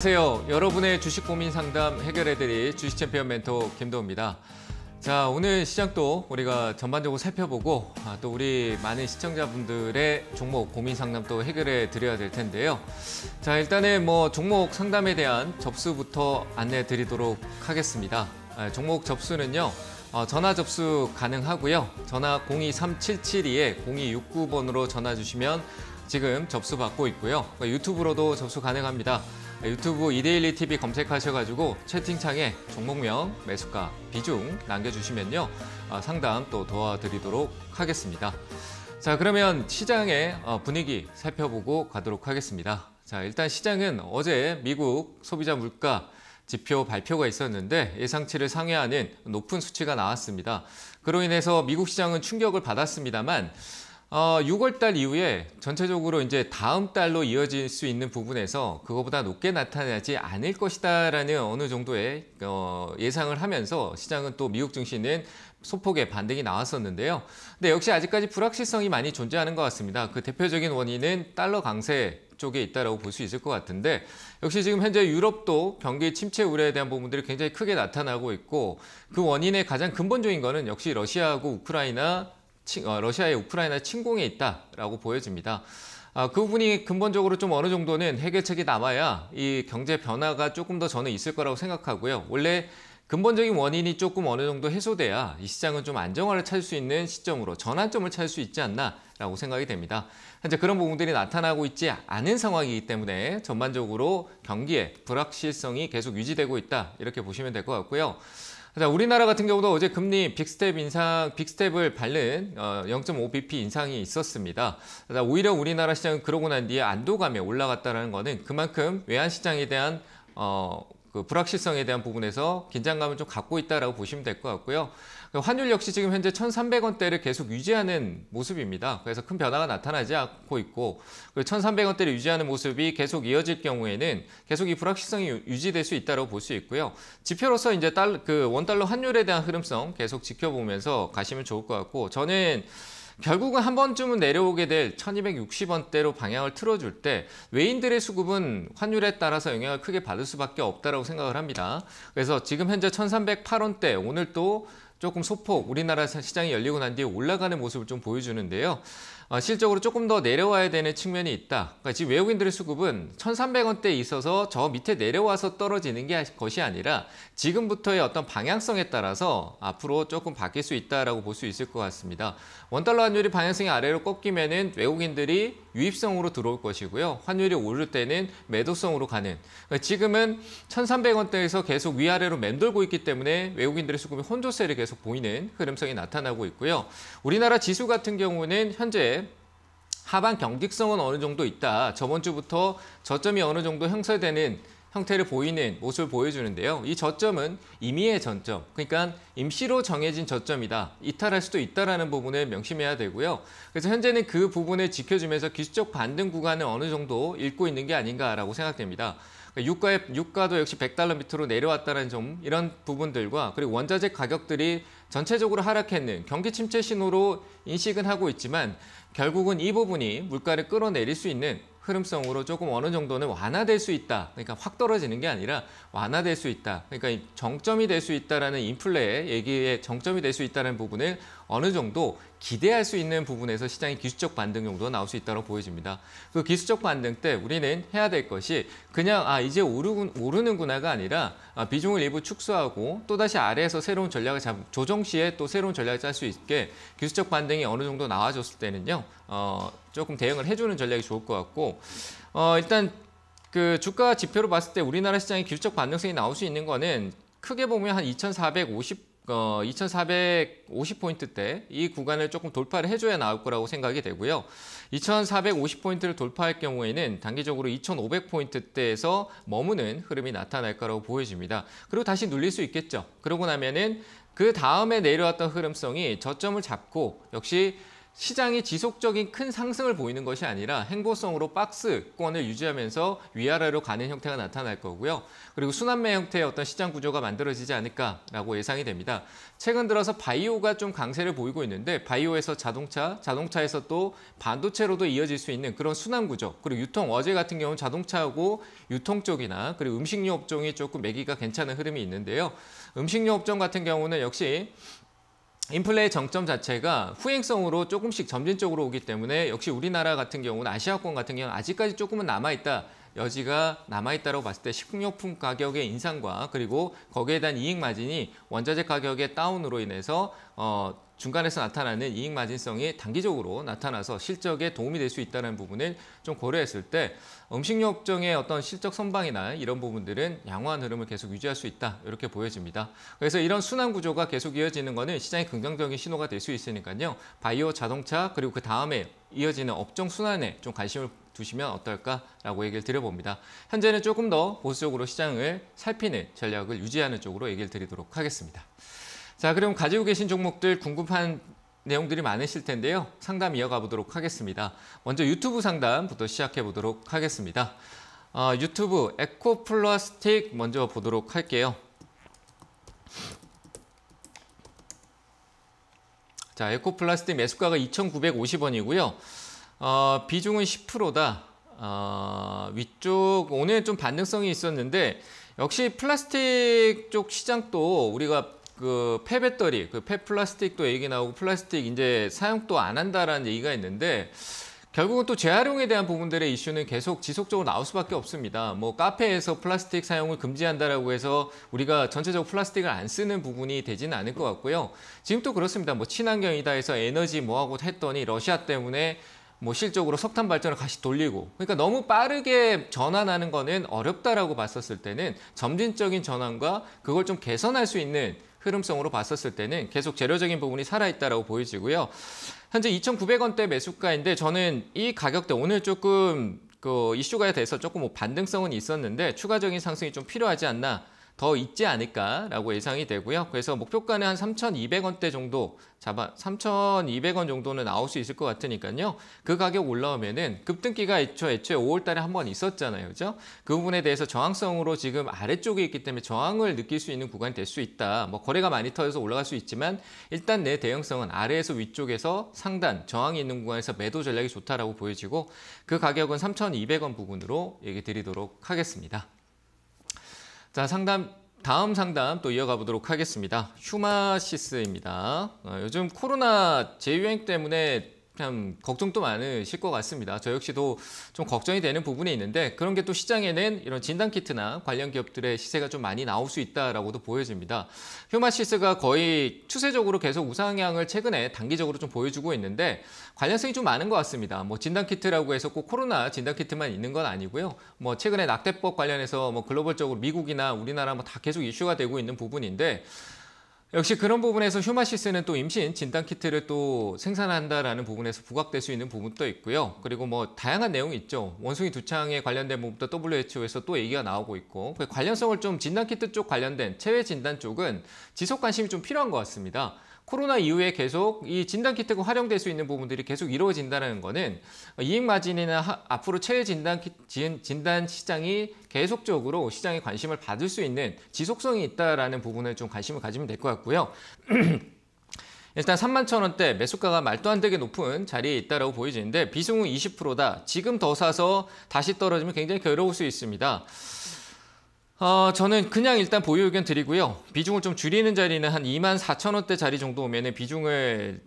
안녕하세요. 여러분의 주식 고민 상담 해결해드릴 주식 챔피언 멘토 김도우입니다. 자, 오늘 시장도 우리가 전반적으로 살펴보고 아, 또 우리 많은 시청자분들의 종목 고민 상담 도 해결해 드려야 될 텐데요. 자, 일단은 뭐 종목 상담에 대한 접수부터 안내 드리도록 하겠습니다. 아, 종목 접수는요. 어, 전화 접수 가능하고요. 전화 023772-0269번으로 전화 주시면 지금 접수 받고 있고요. 어, 유튜브로도 접수 가능합니다. 네, 유튜브 이데일리 TV 검색하셔가지고 채팅창에 종목명, 매수가, 비중 남겨주시면요. 아, 상담 또 도와드리도록 하겠습니다. 자 그러면 시장의 어, 분위기 살펴보고 가도록 하겠습니다. 자 일단 시장은 어제 미국 소비자 물가 지표 발표가 있었는데 예상치를 상회하는 높은 수치가 나왔습니다. 그로 인해서 미국 시장은 충격을 받았습니다만 어, 6월달 이후에 전체적으로 이제 다음 달로 이어질 수 있는 부분에서 그거보다 높게 나타나지 않을 것이다라는 어느 정도의 어, 예상을 하면서 시장은 또 미국 증시는 소폭의 반등이 나왔었는데요. 근데 역시 아직까지 불확실성이 많이 존재하는 것 같습니다. 그 대표적인 원인은 달러 강세 쪽에 있다라고 볼 수 있을 것 같은데 역시 지금 현재 유럽도 경기 침체 우려에 대한 부분들이 굉장히 크게 나타나고 있고 그 원인의 가장 근본적인 거는 역시 러시아하고 우크라이나 어, 러시아의 우크라이나 침공에 있다라고 보여집니다. 아, 그 부분이 근본적으로 좀 어느 정도는 해결책이 남아야 이 경제 변화가 조금 더 저는 있을 거라고 생각하고요. 원래 근본적인 원인이 조금 어느 정도 해소돼야 이 시장은 좀 안정화를 찾을 수 있는 시점으로 전환점을 찾을 수 있지 않나라고 생각이 됩니다. 현재 그런 부분들이 나타나고 있지 않은 상황이기 때문에 전반적으로 경기의 불확실성이 계속 유지되고 있다 이렇게 보시면 될 것 같고요. 자, 우리나라 같은 경우도 어제 금리 빅스텝 인상, 빅스텝을 밟는 0.5bp 어, 인상이 있었습니다. 오히려 우리나라 시장은 그러고 난 뒤에 안도감에 올라갔다는 것은 그만큼 외환 시장에 대한 어, 그 불확실성에 대한 부분에서 긴장감을 좀 갖고 있다라고 보시면 될 것 같고요. 그러니까 환율 역시 지금 현재 1,300원대를 계속 유지하는 모습입니다. 그래서 큰 변화가 나타나지 않고 있고 1,300원대를 유지하는 모습이 계속 이어질 경우에는 계속 이 불확실성이 유지될 수 있다고 볼 수 있고요. 지표로서 이제 달그 원달러 환율에 대한 흐름성 계속 지켜보면서 가시면 좋을 것 같고 저는 결국은 한 번쯤은 내려오게 될 1260원대로 방향을 틀어줄 때 외인들의 수급은 환율에 따라서 영향을 크게 받을 수밖에 없다고 생각을 합니다. 그래서 지금 현재 1308원대 오늘 또 조금 소폭 우리나라 시장이 열리고 난 뒤에 올라가는 모습을 좀 보여주는데요. 어, 실적으로 조금 더 내려와야 되는 측면이 있다. 그러니까 지금 외국인들의 수급은 1,300원대에 있어서 저 밑에 내려와서 떨어지는 게 것이 아니라 지금부터의 어떤 방향성에 따라서 앞으로 조금 바뀔 수 있다라고 볼 수 있을 것 같습니다. 원달러 환율이 방향성이 아래로 꺾이면은 외국인들이 유입성으로 들어올 것이고요. 환율이 오를 때는 매도성으로 가는. 그러니까 지금은 1,300원대에서 계속 위아래로 맴돌고 있기 때문에 외국인들의 수급이 혼조세를 계속 보이는 흐름성이 나타나고 있고요. 우리나라 지수 같은 경우는 현재 하반 경직성은 어느 정도 있다. 저번 주부터 저점이 어느 정도 형설되는 형태를 보이는 모습을 보여주는데요. 이 저점은 임의의 전점, 그러니까 임시로 정해진 저점이다. 이탈할 수도 있다라는 부분을 명심해야 되고요. 그래서 현재는 그 부분을 지켜주면서 기술적 반등 구간을 어느 정도 읽고 있는 게 아닌가라고 생각됩니다. 그러니까 유가의 유가도 역시 100달러 밑으로 내려왔다는 점 이런 부분들과 그리고 원자재 가격들이 전체적으로 하락했는 경기 침체 신호로 인식은 하고 있지만 결국은 이 부분이 물가를 끌어내릴 수 있는 흐름성으로 조금 어느 정도는 완화될 수 있다. 그러니까 확 떨어지는 게 아니라 완화될 수 있다. 그러니까 정점이 될 수 있다라는 인플레의 얘기의 정점이 될 수 있다는 부분을 어느 정도 기대할 수 있는 부분에서 시장의 기술적 반등 정도가 나올 수 있다고 보여집니다. 그 기술적 반등 때 우리는 해야 될 것이 그냥 아 이제 오르군, 오르는구나가 아니라 아, 비중을 일부 축소하고 또다시 아래에서 새로운 전략을 잡, 조정 시에 또 새로운 전략을 짤 수 있게 기술적 반등이 어느 정도 나와줬을 때는요. 어, 조금 대응을 해주는 전략이 좋을 것 같고 어, 일단 그 주가 지표로 봤을 때 우리나라 시장의 기술적 반등성이 나올 수 있는 거는 크게 보면 한2,450 어, 2450포인트 때 이 구간을 조금 돌파를 해줘야 나올 거라고 생각이 되고요. 2450포인트를 돌파할 경우에는 단기적으로 2500포인트 때에서 머무는 흐름이 나타날 거라고 보여집니다. 그리고 다시 눌릴 수 있겠죠. 그러고 나면은 그 다음에 내려왔던 흐름성이 저점을 잡고 역시 시장이 지속적인 큰 상승을 보이는 것이 아니라 행보성으로 박스권을 유지하면서 위아래로 가는 형태가 나타날 거고요. 그리고 순환매 형태의 어떤 시장 구조가 만들어지지 않을까라고 예상이 됩니다. 최근 들어서 바이오가 좀 강세를 보이고 있는데 바이오에서 자동차, 자동차에서 또 반도체로도 이어질 수 있는 그런 순환 구조. 그리고 유통 어제 같은 경우는 자동차하고 유통 쪽이나 그리고 음식료 업종이 조금 매기가 괜찮은 흐름이 있는데요. 음식료 업종 같은 경우는 역시 인플레의 정점 자체가 후행성으로 조금씩 점진적으로 오기 때문에 역시 우리나라 같은 경우는 아시아권 같은 경우는 아직까지 조금은 남아있다 여지가 남아있다고 봤을 때식품용품 가격의 인상과 그리고 거기에 대한 이익 마진이 원자재 가격의 다운으로 인해서 어, 중간에서 나타나는 이익 마진성이 단기적으로 나타나서 실적에 도움이 될 수 있다는 부분을 좀 고려했을 때 음식료업종의 어떤 실적 선방이나 이런 부분들은 양호한 흐름을 계속 유지할 수 있다 이렇게 보여집니다. 그래서 이런 순환 구조가 계속 이어지는 것은 시장의 긍정적인 신호가 될 수 있으니까요. 바이오, 자동차 그리고 그 다음에 이어지는 업종 순환에 좀 관심을 두시면 어떨까라고 얘기를 드려봅니다. 현재는 조금 더 보수적으로 시장을 살피는 전략을 유지하는 쪽으로 얘기를 드리도록 하겠습니다. 자, 그럼 가지고 계신 종목들 궁금한 내용들이 많으실 텐데요. 상담 이어가 보도록 하겠습니다. 먼저 유튜브 상담부터 시작해 보도록 하겠습니다. 어, 유튜브 에코플라스틱 먼저 보도록 할게요. 자, 에코플라스틱 매수가가 2,950원이고요. 어, 비중은 10%다. 어, 위쪽 오늘 좀 반등성이 있었는데 역시 플라스틱 쪽 시장도 우리가 그 폐배터리, 그 폐플라스틱도 얘기 나오고 플라스틱 이제 사용도 안 한다라는 얘기가 있는데 결국은 또 재활용에 대한 부분들의 이슈는 계속 지속적으로 나올 수밖에 없습니다. 뭐 카페에서 플라스틱 사용을 금지한다라고 해서 우리가 전체적으로 플라스틱을 안 쓰는 부분이 되지는 않을 것 같고요. 지금 또 그렇습니다. 뭐 친환경이다 해서 에너지 뭐하고 했더니 러시아 때문에 뭐 실적으로 석탄 발전을 다시 돌리고 그러니까 너무 빠르게 전환하는 거는 어렵다라고 봤었을 때는 점진적인 전환과 그걸 좀 개선할 수 있는 흐름성으로 봤었을 때는 계속 재료적인 부분이 살아있다라고 보여지고요. 현재 2,900원대 매수가인데 저는 이 가격대 오늘 조금 그 이슈가 돼서 조금 뭐 반등성은 있었는데 추가적인 상승이 좀 필요하지 않나 더 있지 않을까라고 예상이 되고요. 그래서 목표가는 한 3,200원대 정도 잡아 3,200원 정도는 나올 수 있을 것 같으니까요. 그 가격 올라오면은 급등기가 애초 애초에 5월 달에 한 번 있었잖아요. 그죠? 그 부분에 대해서 저항성으로 지금 아래쪽에 있기 때문에 저항을 느낄 수 있는 구간이 될 수 있다. 뭐 거래가 많이 터져서 올라갈 수 있지만 일단 내 대형성은 아래에서 위쪽에서 상단 저항이 있는 구간에서 매도 전략이 좋다라고 보여지고 그 가격은 3,200원 부분으로 얘기 드리도록 하겠습니다. 자, 상담 다음 상담 또 이어가 보도록 하겠습니다. 휴마시스입니다. 어, 요즘 코로나 재유행 때문에 참 걱정도 많으실 것 같습니다. 저 역시도 좀 걱정이 되는 부분이 있는데 그런 게 또 시장에는 이런 진단 키트나 관련 기업들의 시세가 좀 많이 나올 수 있다라고도 보여집니다. 휴마시스가 거의 추세적으로 계속 우상향을 최근에 단기적으로 좀 보여주고 있는데 관련성이 좀 많은 것 같습니다. 뭐 진단 키트라고 해서 꼭 코로나 진단 키트만 있는 건 아니고요. 뭐 최근에 낙태법 관련해서 뭐 글로벌적으로 미국이나 우리나라 뭐 다 계속 이슈가 되고 있는 부분인데 역시 그런 부분에서 휴마시스는 또 임신 진단 키트를 또 생산한다라는 부분에서 부각될 수 있는 부분도 있고요. 그리고 뭐 다양한 내용이 있죠. 원숭이 두창에 관련된 부분도 WHO에서 또 얘기가 나오고 있고 그 관련성을 좀 진단 키트 쪽 관련된 체외 진단 쪽은 지속 관심이 좀 필요한 것 같습니다. 코로나 이후에 계속 이 진단키트가 활용될 수 있는 부분들이 계속 이루어진다는 거는 이익 마진이나 앞으로 최 진단, 진단 시장이 계속적으로 시장의 관심을 받을 수 있는 지속성이 있다라는 부분을좀 관심을 가지면 될 것 같고요. 일단 3만 천 원대 매수가가 말도 안 되게 높은 자리에 있다라고 보여지는데 비중은 20%다. 지금 더 사서 다시 떨어지면 굉장히 괴로울 수 있습니다. 어, 저는 그냥 일단 보유 의견 드리고요. 비중을 좀 줄이는 자리는 한 2만 4천 원대 자리 정도 오면은 비중을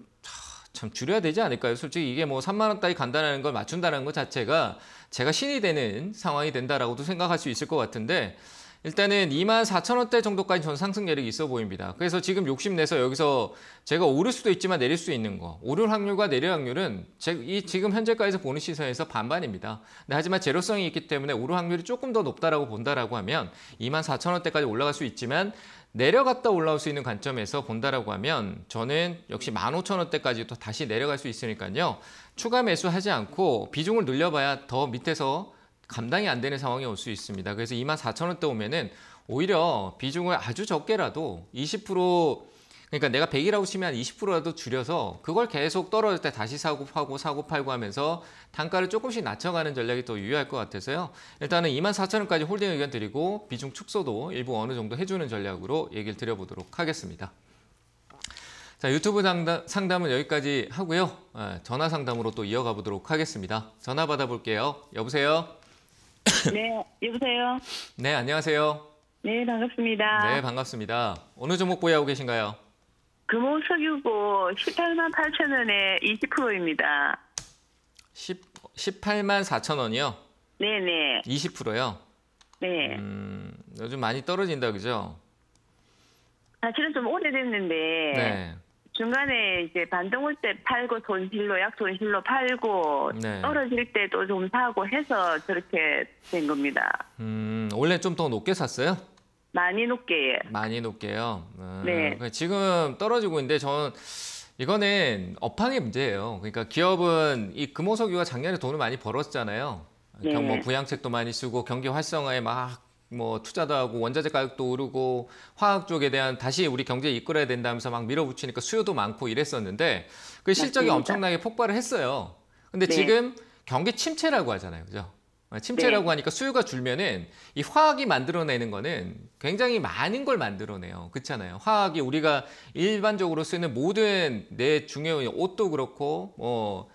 참 줄여야 되지 않을까요? 솔직히 이게 뭐 3만 원 따위 간다는 걸 맞춘다는 것 자체가 제가 신이 되는 상황이 된다라고도 생각할 수 있을 것 같은데 일단은 24,000원대 정도까지 전 상승 여력이 있어 보입니다. 그래서 지금 욕심내서 여기서 제가 오를 수도 있지만 내릴 수 있는 거 오를 확률과 내릴 확률은 제, 이 지금 현재까지 보는 시선에서 반반입니다. 하지만 제로성이 있기 때문에 오를 확률이 조금 더 높다라고 본다라고 하면 24,000원대까지 올라갈 수 있지만 내려갔다 올라올 수 있는 관점에서 본다라고 하면 저는 역시 15,000원대까지 또 다시 내려갈 수 있으니까요. 추가 매수하지 않고 비중을 늘려봐야 더 밑에서 감당이 안 되는 상황이 올 수 있습니다. 그래서 2만 4천 원대 오면은 오히려 비중을 아주 적게라도 20% 그러니까 내가 100이라고 치면 20%라도 줄여서 그걸 계속 떨어질 때 다시 사고 파고 사고 팔고 하면서 단가를 조금씩 낮춰가는 전략이 더 유효할 것 같아서요. 일단은 24,000원까지 홀딩 의견 드리고 비중 축소도 일부 어느 정도 해주는 전략으로 얘기를 드려보도록 하겠습니다. 자 유튜브 상담, 상담은 여기까지 하고요. 아, 전화 상담으로 또 이어가 보도록 하겠습니다. 전화 받아볼게요. 여보세요? 네, 여보세요. 네, 안녕하세요. 네, 반갑습니다. 네, 반갑습니다. 어느 종목 보유하고 계신가요? 금호 석유고 18만 8천 원에 20%입니다. 10, 18만 4천 원이요? 네네. 20%요? 네. 음, 요즘 많이 떨어진다, 그죠? 사실은 좀 오래됐는데. 네. 중간에 이제 반동을때 팔고 돈실로약돈실로 팔고 네. 떨어질 때도 좀 사고 해서 저렇게 된 겁니다. 음, 원래 좀 더 높게 샀어요? 많이 높게. 예. 많이 높게요. 음, 네. 그러니까 지금 떨어지고 있는데 저는 이거는 업황의 문제예요. 그러니까 기업은 이 금호석유가 작년에 돈을 많이 벌었잖아요. 네. 뭐 부양책도 많이 쓰고 경기 활성화에 막뭐 투자도 하고 원자재 가격도 오르고 화학 쪽에 대한 다시 우리 경제 에 이끌어야 된다면서 막 밀어붙이니까 수요도 많고 이랬었는데 그 실적이 맞습니다. 엄청나게 폭발을 했어요. 근데 네. 지금 경기 침체라고 하잖아요. 그죠? 아, 침체라고 네. 하니까 수요가 줄면은 이 화학이 만들어내는 거는 굉장히 많은 걸 만들어내요. 그렇잖아요. 화학이 우리가 일반적으로 쓰는 모든 내 중요한 옷도 그렇고 어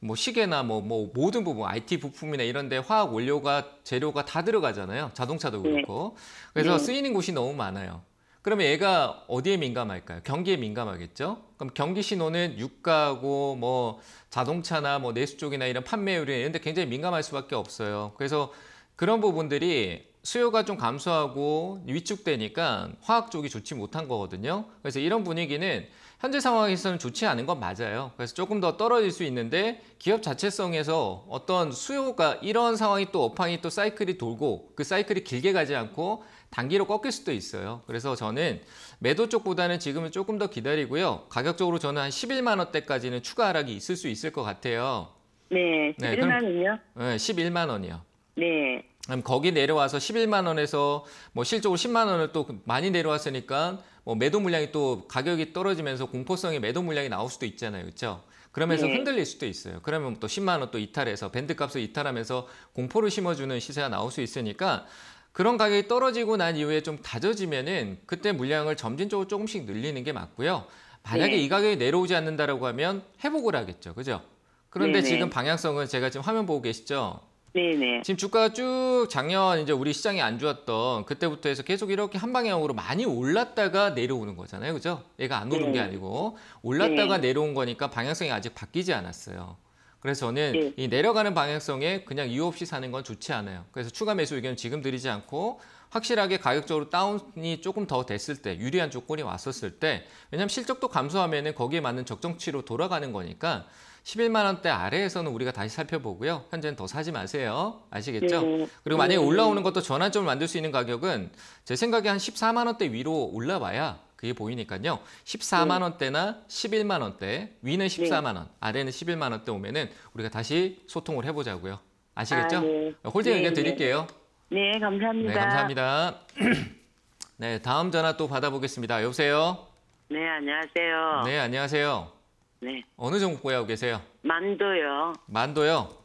뭐 시계나 뭐, 뭐 모든 부분 IT 부품이나 이런데 화학 원료가 재료가 다 들어가잖아요. 자동차도 네. 그렇고. 네. 그래서 네. 쓰이는 곳이 너무 많아요. 그러면 얘가 어디에 민감할까요? 경기에 민감하겠죠? 그럼 경기 신호는 유가고 뭐 자동차나 뭐 내수 쪽이나 이런 판매율이 이런데 굉장히 민감할 수밖에 없어요. 그래서 그런 부분들이 수요가 좀 감소하고 위축되니까 화학 쪽이 좋지 못한 거거든요. 그래서 이런 분위기는 현재 상황에서는 좋지 않은 건 맞아요. 그래서 조금 더 떨어질 수 있는데 기업 자체성에서 어떤 수요가 이런 상황이 또 업황이 또 사이클이 돌고 그 사이클이 길게 가지 않고 단기로 꺾일 수도 있어요. 그래서 저는 매도 쪽보다는 지금은 조금 더 기다리고요. 가격적으로 저는 한 11만 원대까지는 추가 하락이 있을 수 있을 것 같아요. 네, 11만 원이요? 네, 11만 원이요. 네. 그럼 거기 내려와서 11만 원에서 뭐 실적으로 10만 원을 또 많이 내려왔으니까 뭐 매도 물량이 또 가격이 떨어지면서 공포성의 매도 물량이 나올 수도 있잖아요. 그렇죠? 그러면서 네. 흔들릴 수도 있어요. 그러면 또 10만 원 또 이탈해서 밴드 값을 이탈하면서 공포를 심어주는 시세가 나올 수 있으니까 그런 가격이 떨어지고 난 이후에 좀 다져지면은 그때 물량을 점진적으로 조금씩 늘리는 게 맞고요. 만약에 네. 이 가격이 내려오지 않는다라고 하면 회복을 하겠죠. 그죠? 그런데 네. 지금 방향성은 제가 지금 화면 보고 계시죠? 네네. 지금 주가가 쭉 작년 이제 우리 시장이 안 좋았던 그때부터 해서 계속 이렇게 한 방향으로 많이 올랐다가 내려오는 거잖아요. 그죠? 얘가 안 오른 네. 게 아니고 올랐다가 네. 내려온 거니까 방향성이 아직 바뀌지 않았어요. 그래서 저는 네. 이 내려가는 방향성에 그냥 이유 없이 사는 건 좋지 않아요. 그래서 추가 매수 의견 지금 드리지 않고 확실하게 가격적으로 다운이 조금 더 됐을 때 유리한 조건이 왔었을 때 왜냐하면 실적도 감소하면은 거기에 맞는 적정치로 돌아가는 거니까 11만 원대 아래에서는 우리가 다시 살펴보고요. 현재는 더 사지 마세요. 아시겠죠? 네. 그리고 만약에 네. 올라오는 것도 전환점을 만들 수 있는 가격은 제 생각에 한 14만 원대 위로 올라와야 그게 보이니까요. 14만 원대나 11만 원대, 위는 14만 원, 아래는 11만 원대 오면은 우리가 다시 소통을 해보자고요. 아시겠죠? 아, 네. 홀딩 의견 드릴게요. 네, 감사합니다. 네, 감사합니다. 네, 다음 전화 또 받아보겠습니다. 여보세요? 네, 안녕하세요. 네, 안녕하세요. 네. 어느 종목 보유하고 계세요? 만도요. 만도요?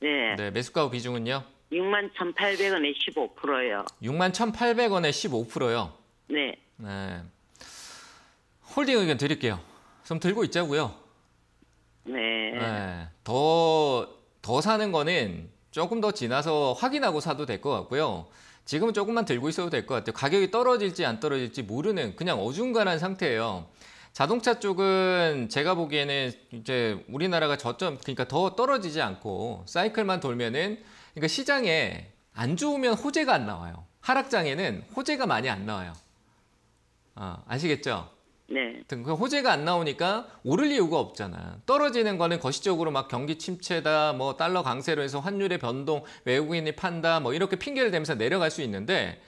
네. 네, 매수가 비중은요? 6 1,800원에 15%요. 6 1,800원에 15%요? 네. 네. 홀딩 의견 드릴게요. 좀 들고 있자고요. 네. 네. 더, 더 사는 거는 조금 더 지나서 확인하고 사도 될 것 같고요. 지금은 조금만 들고 있어도 될 것 같아요. 가격이 떨어질지 안 떨어질지 모르는 그냥 어중간한 상태예요. 자동차 쪽은 제가 보기에는 이제 우리나라가 저점 그러니까 더 떨어지지 않고 사이클만 돌면은 그러니까 시장에 안 좋으면 호재가 안 나와요. 하락장에는 호재가 많이 안 나와요. 아, 아시겠죠? 네. 그 호재가 안 나오니까 오를 이유가 없잖아. 떨어지는 거는 거시적으로 막 경기 침체다, 뭐 달러 강세로 해서 환율의 변동, 외국인이 판다, 뭐 이렇게 핑계를 대면서 내려갈 수 있는데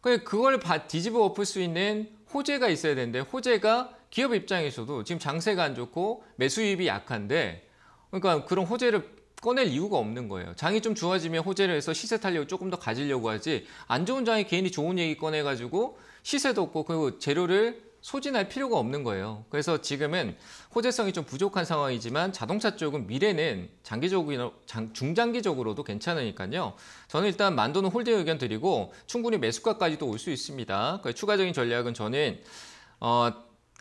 그걸 뒤집어 엎을 수 있는 호재가 있어야 되는데 호재가 기업 입장에서도 지금 장세가 안 좋고 매수입이 약한데 그러니까 그런 호재를 꺼낼 이유가 없는 거예요. 장이 좀 좋아지면 호재를 해서 시세 탄력을 조금 더 가지려고 하지 안 좋은 장에 괜히 좋은 얘기 꺼내가지고 시세도 없고 그리고 재료를 소진할 필요가 없는 거예요. 그래서 지금은 호재성이 좀 부족한 상황이지만 자동차 쪽은 미래는 장기적으로 장, 중장기적으로도 괜찮으니까요. 저는 일단 만도는 홀대 의견 드리고 충분히 매수가까지도 올 수 있습니다. 그 추가적인 전략은 저는 어,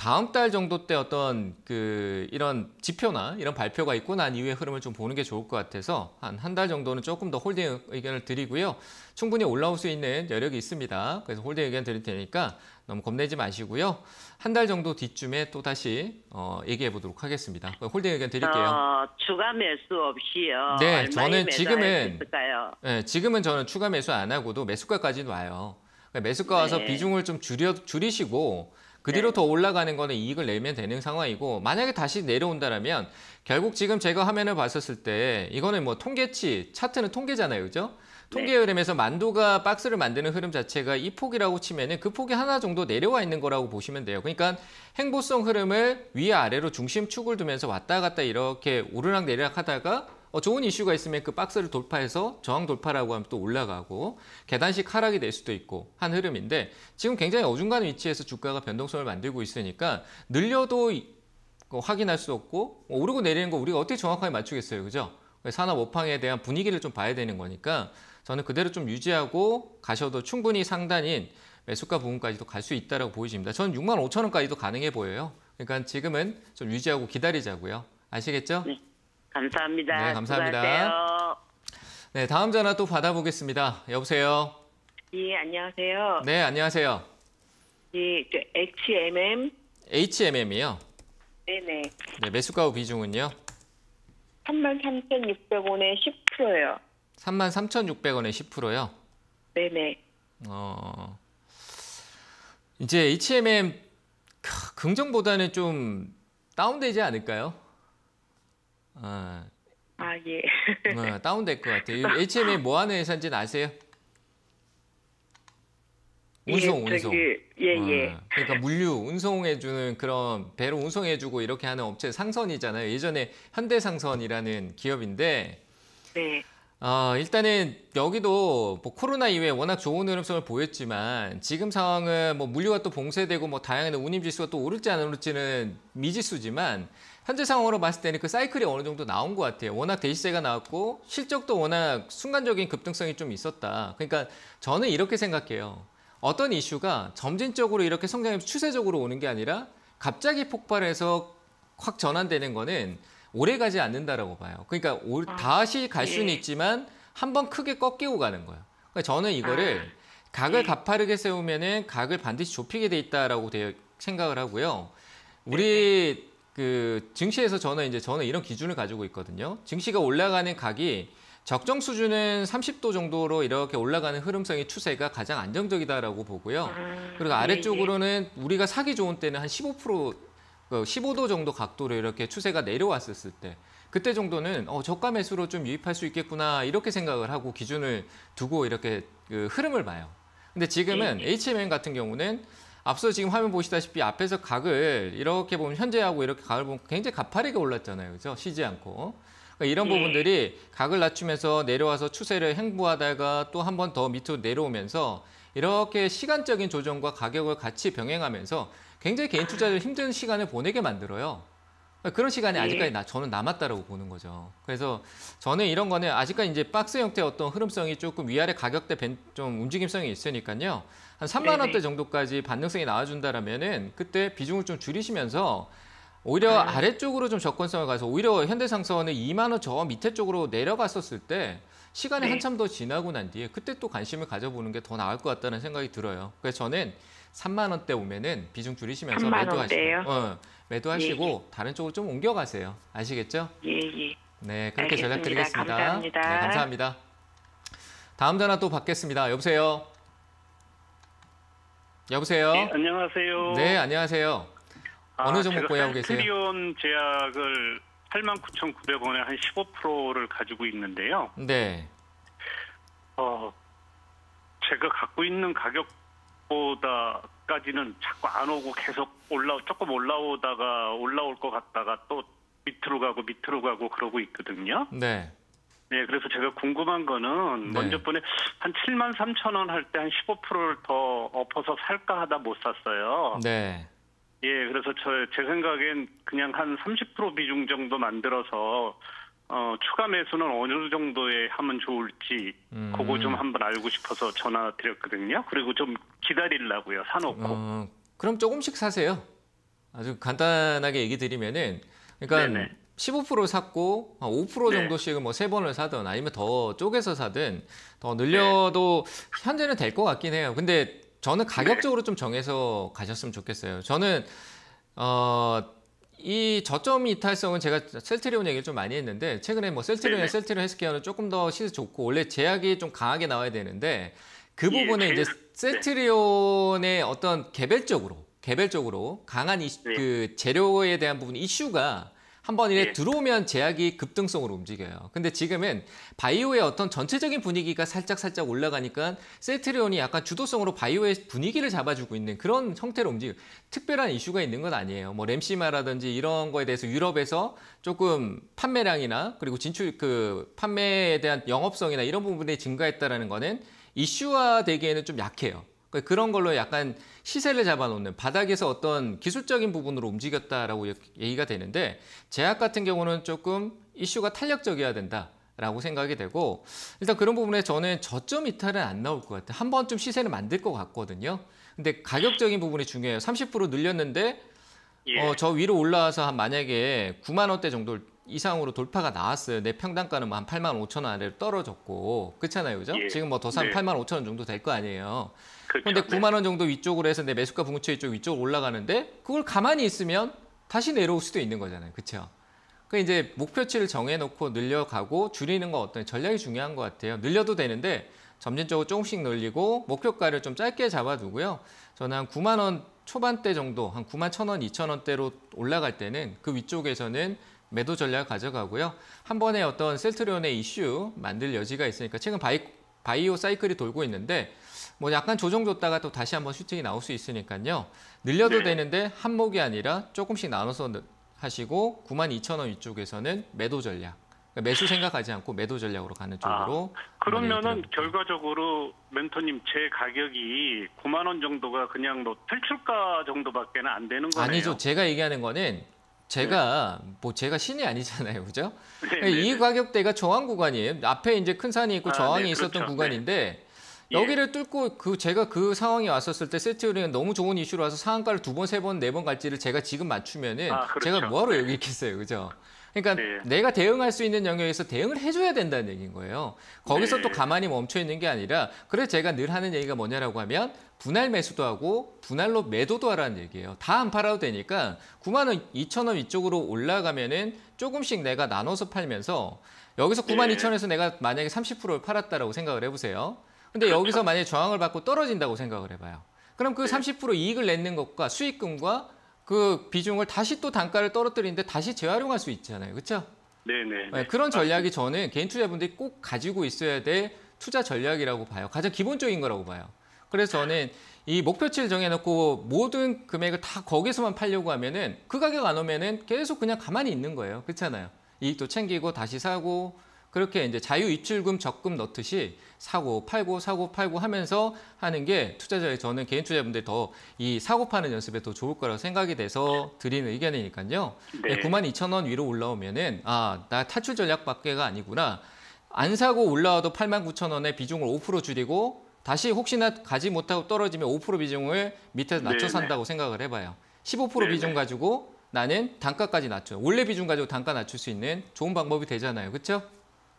다음 달 정도 때 어떤 그 이런 지표나 이런 발표가 있고 난 이후의 흐름을 좀 보는 게 좋을 것 같아서 한 한 달 정도는 조금 더 홀딩 의견을 드리고요. 충분히 올라올 수 있는 여력이 있습니다. 그래서 홀딩 의견 드릴 테니까 너무 겁내지 마시고요. 한 달 정도 뒤쯤에 또 다시 어, 얘기해 보도록 하겠습니다. 그 홀딩 의견 드릴게요. 어, 추가 매수 없이요. 네, 저는 지금은 네, 지금은 저는 추가 매수 안 하고도 매수가까지는 와요. 그러니까 매수가 와서 네. 비중을 좀 줄여 줄이시고 그 뒤로 네. 더 올라가는 거는 이익을 내면 되는 상황이고 만약에 다시 내려온다라면 결국 지금 제가 화면을 봤었을 때 이거는 뭐 통계치 차트는 통계잖아요, 그죠? 네. 통계 흐름에서 만도가 박스를 만드는 흐름 자체가 이 폭이라고 치면은 그 폭이 하나 정도 내려와 있는 거라고 보시면 돼요. 그러니까 행보성 흐름을 위아래로 중심축을 두면서 왔다 갔다 이렇게 오르락 내리락 하다가 어, 좋은 이슈가 있으면 그 박스를 돌파해서 저항 돌파라고 하면 또 올라가고 계단식 하락이 될 수도 있고 한 흐름인데 지금 굉장히 어중간 위치에서 주가가 변동성을 만들고 있으니까 늘려도 그 확인할 수 없고 뭐 오르고 내리는 거 우리가 어떻게 정확하게 맞추겠어요. 그죠? 산업 오팡에 대한 분위기를 좀 봐야 되는 거니까 저는 그대로 좀 유지하고 가셔도 충분히 상단인 매수가 부분까지도 갈 수 있다고 보여집니다. 저는 6만 5천 원까지도 가능해 보여요. 그러니까 지금은 좀 유지하고 기다리자고요. 아시겠죠? 네. 감사합니다. 네, 감사합니다. 수고하세요. 네, 다음 전화 또 받아보겠습니다. 여보세요. 예, 안녕하세요. 네, 안녕하세요. 예, 그 HMM. HMM이요? 네네. 네, 매수가구 비중은요? 33,600원에 10%요. 33,600원에 10%요? 네네. 어. 이제 HMM 긍정보다는 좀 다운되지 않을까요? 아, 예. 아, 예. 아 다운될 것 같아요. H&M 뭐 하는 회사인지는 아세요? 운송, 예, 운송. 저기, 예, 예, 아, 그러니까 물류 운송해주는 그런 배로 운송해주고 이렇게 하는 업체 상선이잖아요. 예전에 현대상선이라는 기업인데. 네. 어, 일단은 여기도 뭐 코로나 이후에 워낙 좋은 흐름성을 보였지만 지금 상황은 뭐 물류가 또 봉쇄되고 뭐 다양한 운임 지수가 또 오를지 안 오를지는 미지수지만 현재 상황으로 봤을 때는 그 사이클이 어느 정도 나온 것 같아요. 워낙 대시세가 나왔고 실적도 워낙 순간적인 급등성이 좀 있었다. 그러니까 저는 이렇게 생각해요. 어떤 이슈가 점진적으로 이렇게 성장이 추세적으로 오는 게 아니라 갑자기 폭발해서 확 전환되는 거는 오래 가지 않는다라고 봐요. 그러니까 올, 아, 다시 갈 예. 수는 있지만 한번 크게 꺾이고 가는 거예요. 그러니까 저는 이거를 아, 각을 예. 가파르게 세우면은 각을 반드시 좁히게 돼 있다라고 생각을 하고요. 우리 네, 네. 그 증시에서 저는 이제 저는 이런 기준을 가지고 있거든요. 증시가 올라가는 각이 적정 수준은 30도 정도로 이렇게 올라가는 흐름성의 추세가 가장 안정적이다라고 보고요. 아, 그리고 네, 아래쪽으로는 네. 우리가 사기 좋은 때는 한 15% 15도 그 정도 각도로 이렇게 추세가 내려왔었을 때 그때 정도는 어, 저가 매수로 좀 유입할 수 있겠구나 이렇게 생각을 하고 기준을 두고 이렇게 그 흐름을 봐요. 근데 지금은 네. HMN 같은 경우는 앞서 지금 화면 보시다시피 앞에서 각을 이렇게 보면 현재하고 이렇게 각을 보면 굉장히 가파르게 올랐잖아요. 그죠? 쉬지 않고. 그러니까 이런 네. 부분들이 각을 낮추면서 내려와서 추세를 행보하다가 또 한 번 더 밑으로 내려오면서 이렇게 시간적인 조정과 가격을 같이 병행하면서 굉장히 개인 투자를 힘든 시간을 보내게 만들어요. 그러니까 그런 시간이 네. 아직까지 나, 저는 남았다라고 보는 거죠. 그래서 저는 이런 거는 아직까지 이제 박스 형태의 어떤 흐름성이 조금 위아래 가격대 좀 움직임성이 있으니까요. 한 3만 원대 정도까지 반등성이 나와준다라면은 그때 비중을 좀 줄이시면서 오히려 네. 아래쪽으로 좀 접근성을 가서 오히려 현대상선은 2만 원 저 밑에 쪽으로 내려갔었을 때 시간이 네. 한참 더 지나고 난 뒤에 그때 또 관심을 가져보는 게 더 나을 것 같다는 생각이 들어요. 그래서 저는 3만 원대 오면은 비중 줄이시면서 매도하시고, 어, 매도하시고 예, 예. 다른 쪽으로 좀 옮겨가세요. 아시겠죠? 예, 예. 네, 그렇게 전략드리겠습니다. 감사합니다. 네, 감사합니다. 다음 전화 또 받겠습니다. 여보세요. 여보세요. 네, 안녕하세요. 네, 안녕하세요. 아, 어느 종목 보유하고 계세요? 트리온 제약을 89,900원에 한 15%를 가지고 있는데요. 네. 어, 제가 갖고 있는 가격보다까지는 자꾸 안 오고 계속 올라 조금 올라오다가 올라올 것 같다가 또 밑으로 가고 밑으로 가고 그러고 있거든요. 네. 네, 그래서 제가 궁금한 거는 네. 먼저 번에 한 7만 3천 원 할 때 한 15%를 더 엎어서 살까 하다 못 샀어요. 네. 예, 그래서 저 제 생각엔 그냥 한 30% 비중 정도 만들어서 어, 추가 매수는 어느 정도에 하면 좋을지 음. 그거 좀 한번 알고 싶어서 전화 드렸거든요. 그리고 좀 기다리려고요. 사놓고. 어, 그럼 조금씩 사세요. 아주 간단하게 얘기 드리면은 그러니까 네네. 15% 샀고 5% 아, 정도씩은 뭐세 번을 사든 아니면 더 쪼개서 사든 더 네. 늘려도 현재는 될 것 같긴 해요. 근데 저는 가격적으로 좀 정해서 가셨으면 좋겠어요. 저는 어. 이 저점 이탈성은 제가 셀트리온 얘기를 좀 많이 했는데 최근에 뭐 셀트리온이나 네, 셀트리온 헬스케어는 조금 더 시세 좋고 원래 제약이 좀 강하게 나와야 되는데 그 예, 부분에 이제 셀트리온의 어떤 개별적으로 개별적으로 강한 이슈, 그 재료에 대한 부분 이슈가 한번 이래 예. 들어오면 제약이 급등성으로 움직여요. 근데 지금은 바이오의 어떤 전체적인 분위기가 살짝 살짝 올라가니까 셀트리온이 약간 주도성으로 바이오의 분위기를 잡아주고 있는 그런 형태로 움직여. 특별한 이슈가 있는 건 아니에요. 뭐 램시마라든지 이런 거에 대해서 유럽에서 조금 판매량이나 그리고 진출 그 판매에 대한 영업성이나 이런 부분에 증가했다라는 거는 이슈화 되기에는 좀 약해요. 그러니까 그런 걸로 약간 시세를 잡아놓는 바닥에서 어떤 기술적인 부분으로 움직였다라고 얘기가 되는데 제약 같은 경우는 조금 이슈가 탄력적이어야 된다. 라고 생각이 되고 일단 그런 부분에 저는 저점 이탈은 안 나올 것 같아요. 한 번쯤 시세를 만들 것 같거든요. 근데 가격적인 부분이 중요해요. 30% 늘렸는데 예. 어, 저 위로 올라와서 한 만약에 9만 원대 정도 이상으로 돌파가 나왔어요. 내 평당가는 뭐한 8만 5천 원 아래로 떨어졌고 그렇잖아요, 그죠? 예. 지금 뭐 더산 네. 8만 5천 원 정도 될 거 아니에요. 그런데 그렇 9만 원 정도 위쪽으로 해서 내 매수가 붕어채 이쪽 위쪽으로 올라가는데 그걸 가만히 있으면 다시 내려올 수도 있는 거잖아요. 그렇죠? 그 이제 목표치를 정해놓고 늘려가고 줄이는 거 어떤 전략이 중요한 것 같아요. 늘려도 되는데 점진적으로 조금씩 늘리고 목표가를 좀 짧게 잡아두고요. 저는 한 9만 원 초반대 정도 한 9만 천 원, 2천 원대로 올라갈 때는 그 위쪽에서는 매도 전략 가져가고요. 한 번에 어떤 셀트리온의 이슈 만들 여지가 있으니까 최근 바이 바이오 사이클이 돌고 있는데 뭐 약간 조정 줬다가 또 다시 한번 슈팅이 나올 수 있으니까요. 늘려도 네. 되는데 한목이 아니라 조금씩 나눠서 하시고 92,000원 이쪽에서는 매도 전략. 그러니까 매수 생각하지 않고 매도 전략으로 가는 아, 쪽으로. 아, 그러면은 결과적으로 멘토님 제 가격이 9만 원 정도가 그냥 뭐 탈출가 정도밖에는 안 되는 거네요. 아니죠. 제가 얘기하는 거는 제가 네. 뭐 제가 신이 아니잖아요, 그죠? 네, 이 네, 네. 가격대가 저항 구간이에요. 앞에 이제 큰 산이 있고 아, 저항이 아, 있었던 그렇죠. 구간인데 예. 여기를 뚫고 그 제가 그 상황이 왔었을 때 세트율은 너무 좋은 이슈로 와서 상한가를 두 번, 세 번, 네 번 갈지를 제가 지금 맞추면은 아, 그렇죠. 제가 뭐하러 여기 있겠어요, 그죠? 그러니까 네. 내가 대응할 수 있는 영역에서 대응을 해줘야 된다는 얘기인 거예요. 거기서 네. 또 가만히 멈춰 있는 게 아니라 그래서 제가 늘 하는 얘기가 뭐냐라고 하면 분할 매수도 하고 분할로 매도도 하라는 얘기예요. 다 안 팔아도 되니까 9만 원, 2천 원 이쪽으로 올라가면은 조금씩 내가 나눠서 팔면서 여기서 9만 2천 원에서 내가 만약에 30%를 팔았다라고 생각을 해보세요. 근데 그렇죠. 여기서 만약에 저항을 받고 떨어진다고 생각을 해봐요. 그럼 그 30% 이익을 내는 것과 수익금과 그 비중을 다시 또 단가를 떨어뜨리는데 다시 재활용할 수 있잖아요. 그렇죠? 네네. 네, 그런 전략이 저는 개인 투자분들이 꼭 가지고 있어야 될 투자 전략이라고 봐요. 가장 기본적인 거라고 봐요. 그래서 저는 이 목표치를 정해놓고 모든 금액을 다 거기서만 팔려고 하면은 그 가격 안 오면은 계속 그냥 가만히 있는 거예요. 그렇잖아요. 이익도 챙기고 다시 사고 그렇게 이제 자유 입출금 적금 넣듯이 사고 팔고 사고 팔고 하면서 하는 게 투자자의 저는 개인 투자분들 자더이 사고 파는 연습에 더 좋을 거라고 생각이 돼서 드리는 의견이니까요. 네. 네, 9만 2천 원 위로 올라오면은 아 나 탈출 전략밖에가 아니구나. 안 사고 올라와도 8만 9천 원의 비중을 5% 줄이고 다시 혹시나 가지 못하고 떨어지면 5% 비중을 밑에서 낮춰 네네. 산다고 생각을 해봐요. 15% 네네. 비중 가지고 나는 단가까지 낮춰. 원래 비중 가지고 단가 낮출 수 있는 좋은 방법이 되잖아요. 그렇죠?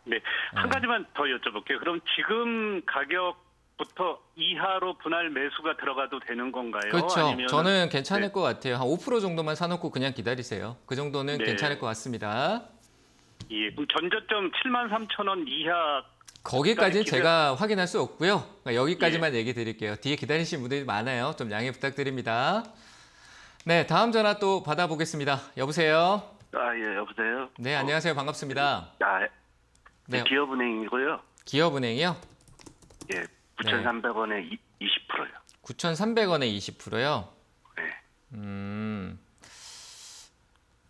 네. 한 어. 가지만 더 여쭤볼게요. 그럼 지금 가격부터 이하로 분할 매수가 들어가도 되는 건가요? 그렇죠. 아니면... 저는 네. 괜찮을 네. 것 같아요. 한 5% 정도만 사놓고 그냥 기다리세요. 그 정도는 네. 괜찮을 것 같습니다. 예, 그럼 전저점 7만 3천 원 이하 거기까지 기다... 제가 확인할 수 없고요. 그러니까 여기까지만 예. 얘기 드릴게요. 뒤에 기다리시는 분들이 많아요. 좀 양해 부탁드립니다. 네, 다음 전화 또 받아보겠습니다. 여보세요? 아, 예, 여보세요? 네, 안녕하세요. 반갑습니다. 아, 예. 네. 그 기업은행이고요. 기업은행이요? 예, 9,300원에 네. 20%요. 9,300원에 20%요? 네. 음.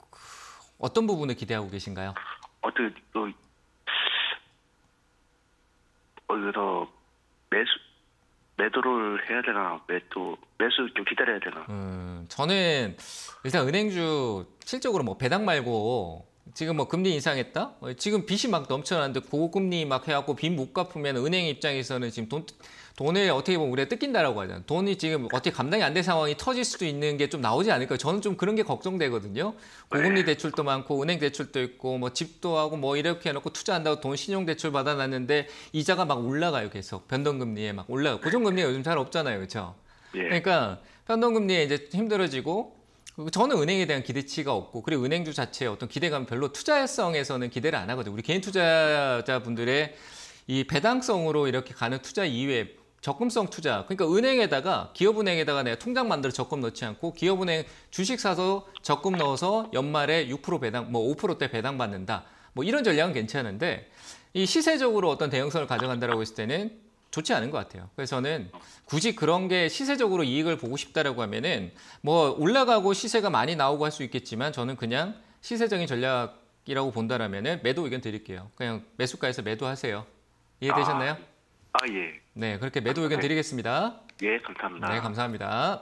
그 어떤 부분을 기대하고 계신가요? 어떻게 또어디서 어, 매수 매도를 해야 되나 매도 매수 좀 기다려야 되나? 음, 저는 일단 은행주 실적으로 뭐 배당 말고 지금 뭐 금리 인상했다? 뭐 지금 빚이 막 넘쳐나는데 고금리 막 해갖고 빚 못 갚으면 은행 입장에서는 지금 돈, 돈을 어떻게 보면 우리가 뜯긴다라고 하잖아. 요 돈이 지금 어떻게 감당이 안 될 상황이 터질 수도 있는 게 좀 나오지 않을까. 저는 좀 그런 게 걱정되거든요. 고금리 네. 대출도 많고 은행 대출도 있고 뭐 집도 하고 뭐 이렇게 해놓고 투자한다고 돈 신용 대출 받아놨는데 이자가 막 올라가요 계속 변동금리에 막 올라요. 고정금리가 요즘 잘 없잖아요, 그렇죠? 그러니까 변동금리에 이제 힘들어지고 저는 은행에 대한 기대치가 없고 그리고 은행주 자체의 어떤 기대감 별로 투자성에서는 기대를 안 하거든요. 우리 개인 투자자분들의 이 배당성으로 이렇게 가는 투자 이외에 적금성 투자 그러니까 은행에다가 기업은행에다가 내가 통장 만들어 적금 넣지 않고 기업은행 주식 사서 적금 넣어서 연말에 6% 배당 뭐 5%대 배당 받는다 뭐 이런 전략은 괜찮은데 이 시세적으로 어떤 대형성을 가져간다라고 했을 때는 좋지 않은 것 같아요. 그래서는 어. 굳이 그런 게 시세적으로 이익을 보고 싶다라고 하면은 뭐 올라가고 시세가 많이 나오고 할 수 있겠지만 저는 그냥 시세적인 전략이라고 본다라면은 매도 의견 드릴게요. 그냥 매수가에서 매도하세요. 이해되셨나요? 아, 아 예. 네, 그렇게 매도 의견 네. 드리겠습니다. 예, 감사합니다. 네, 감사합니다.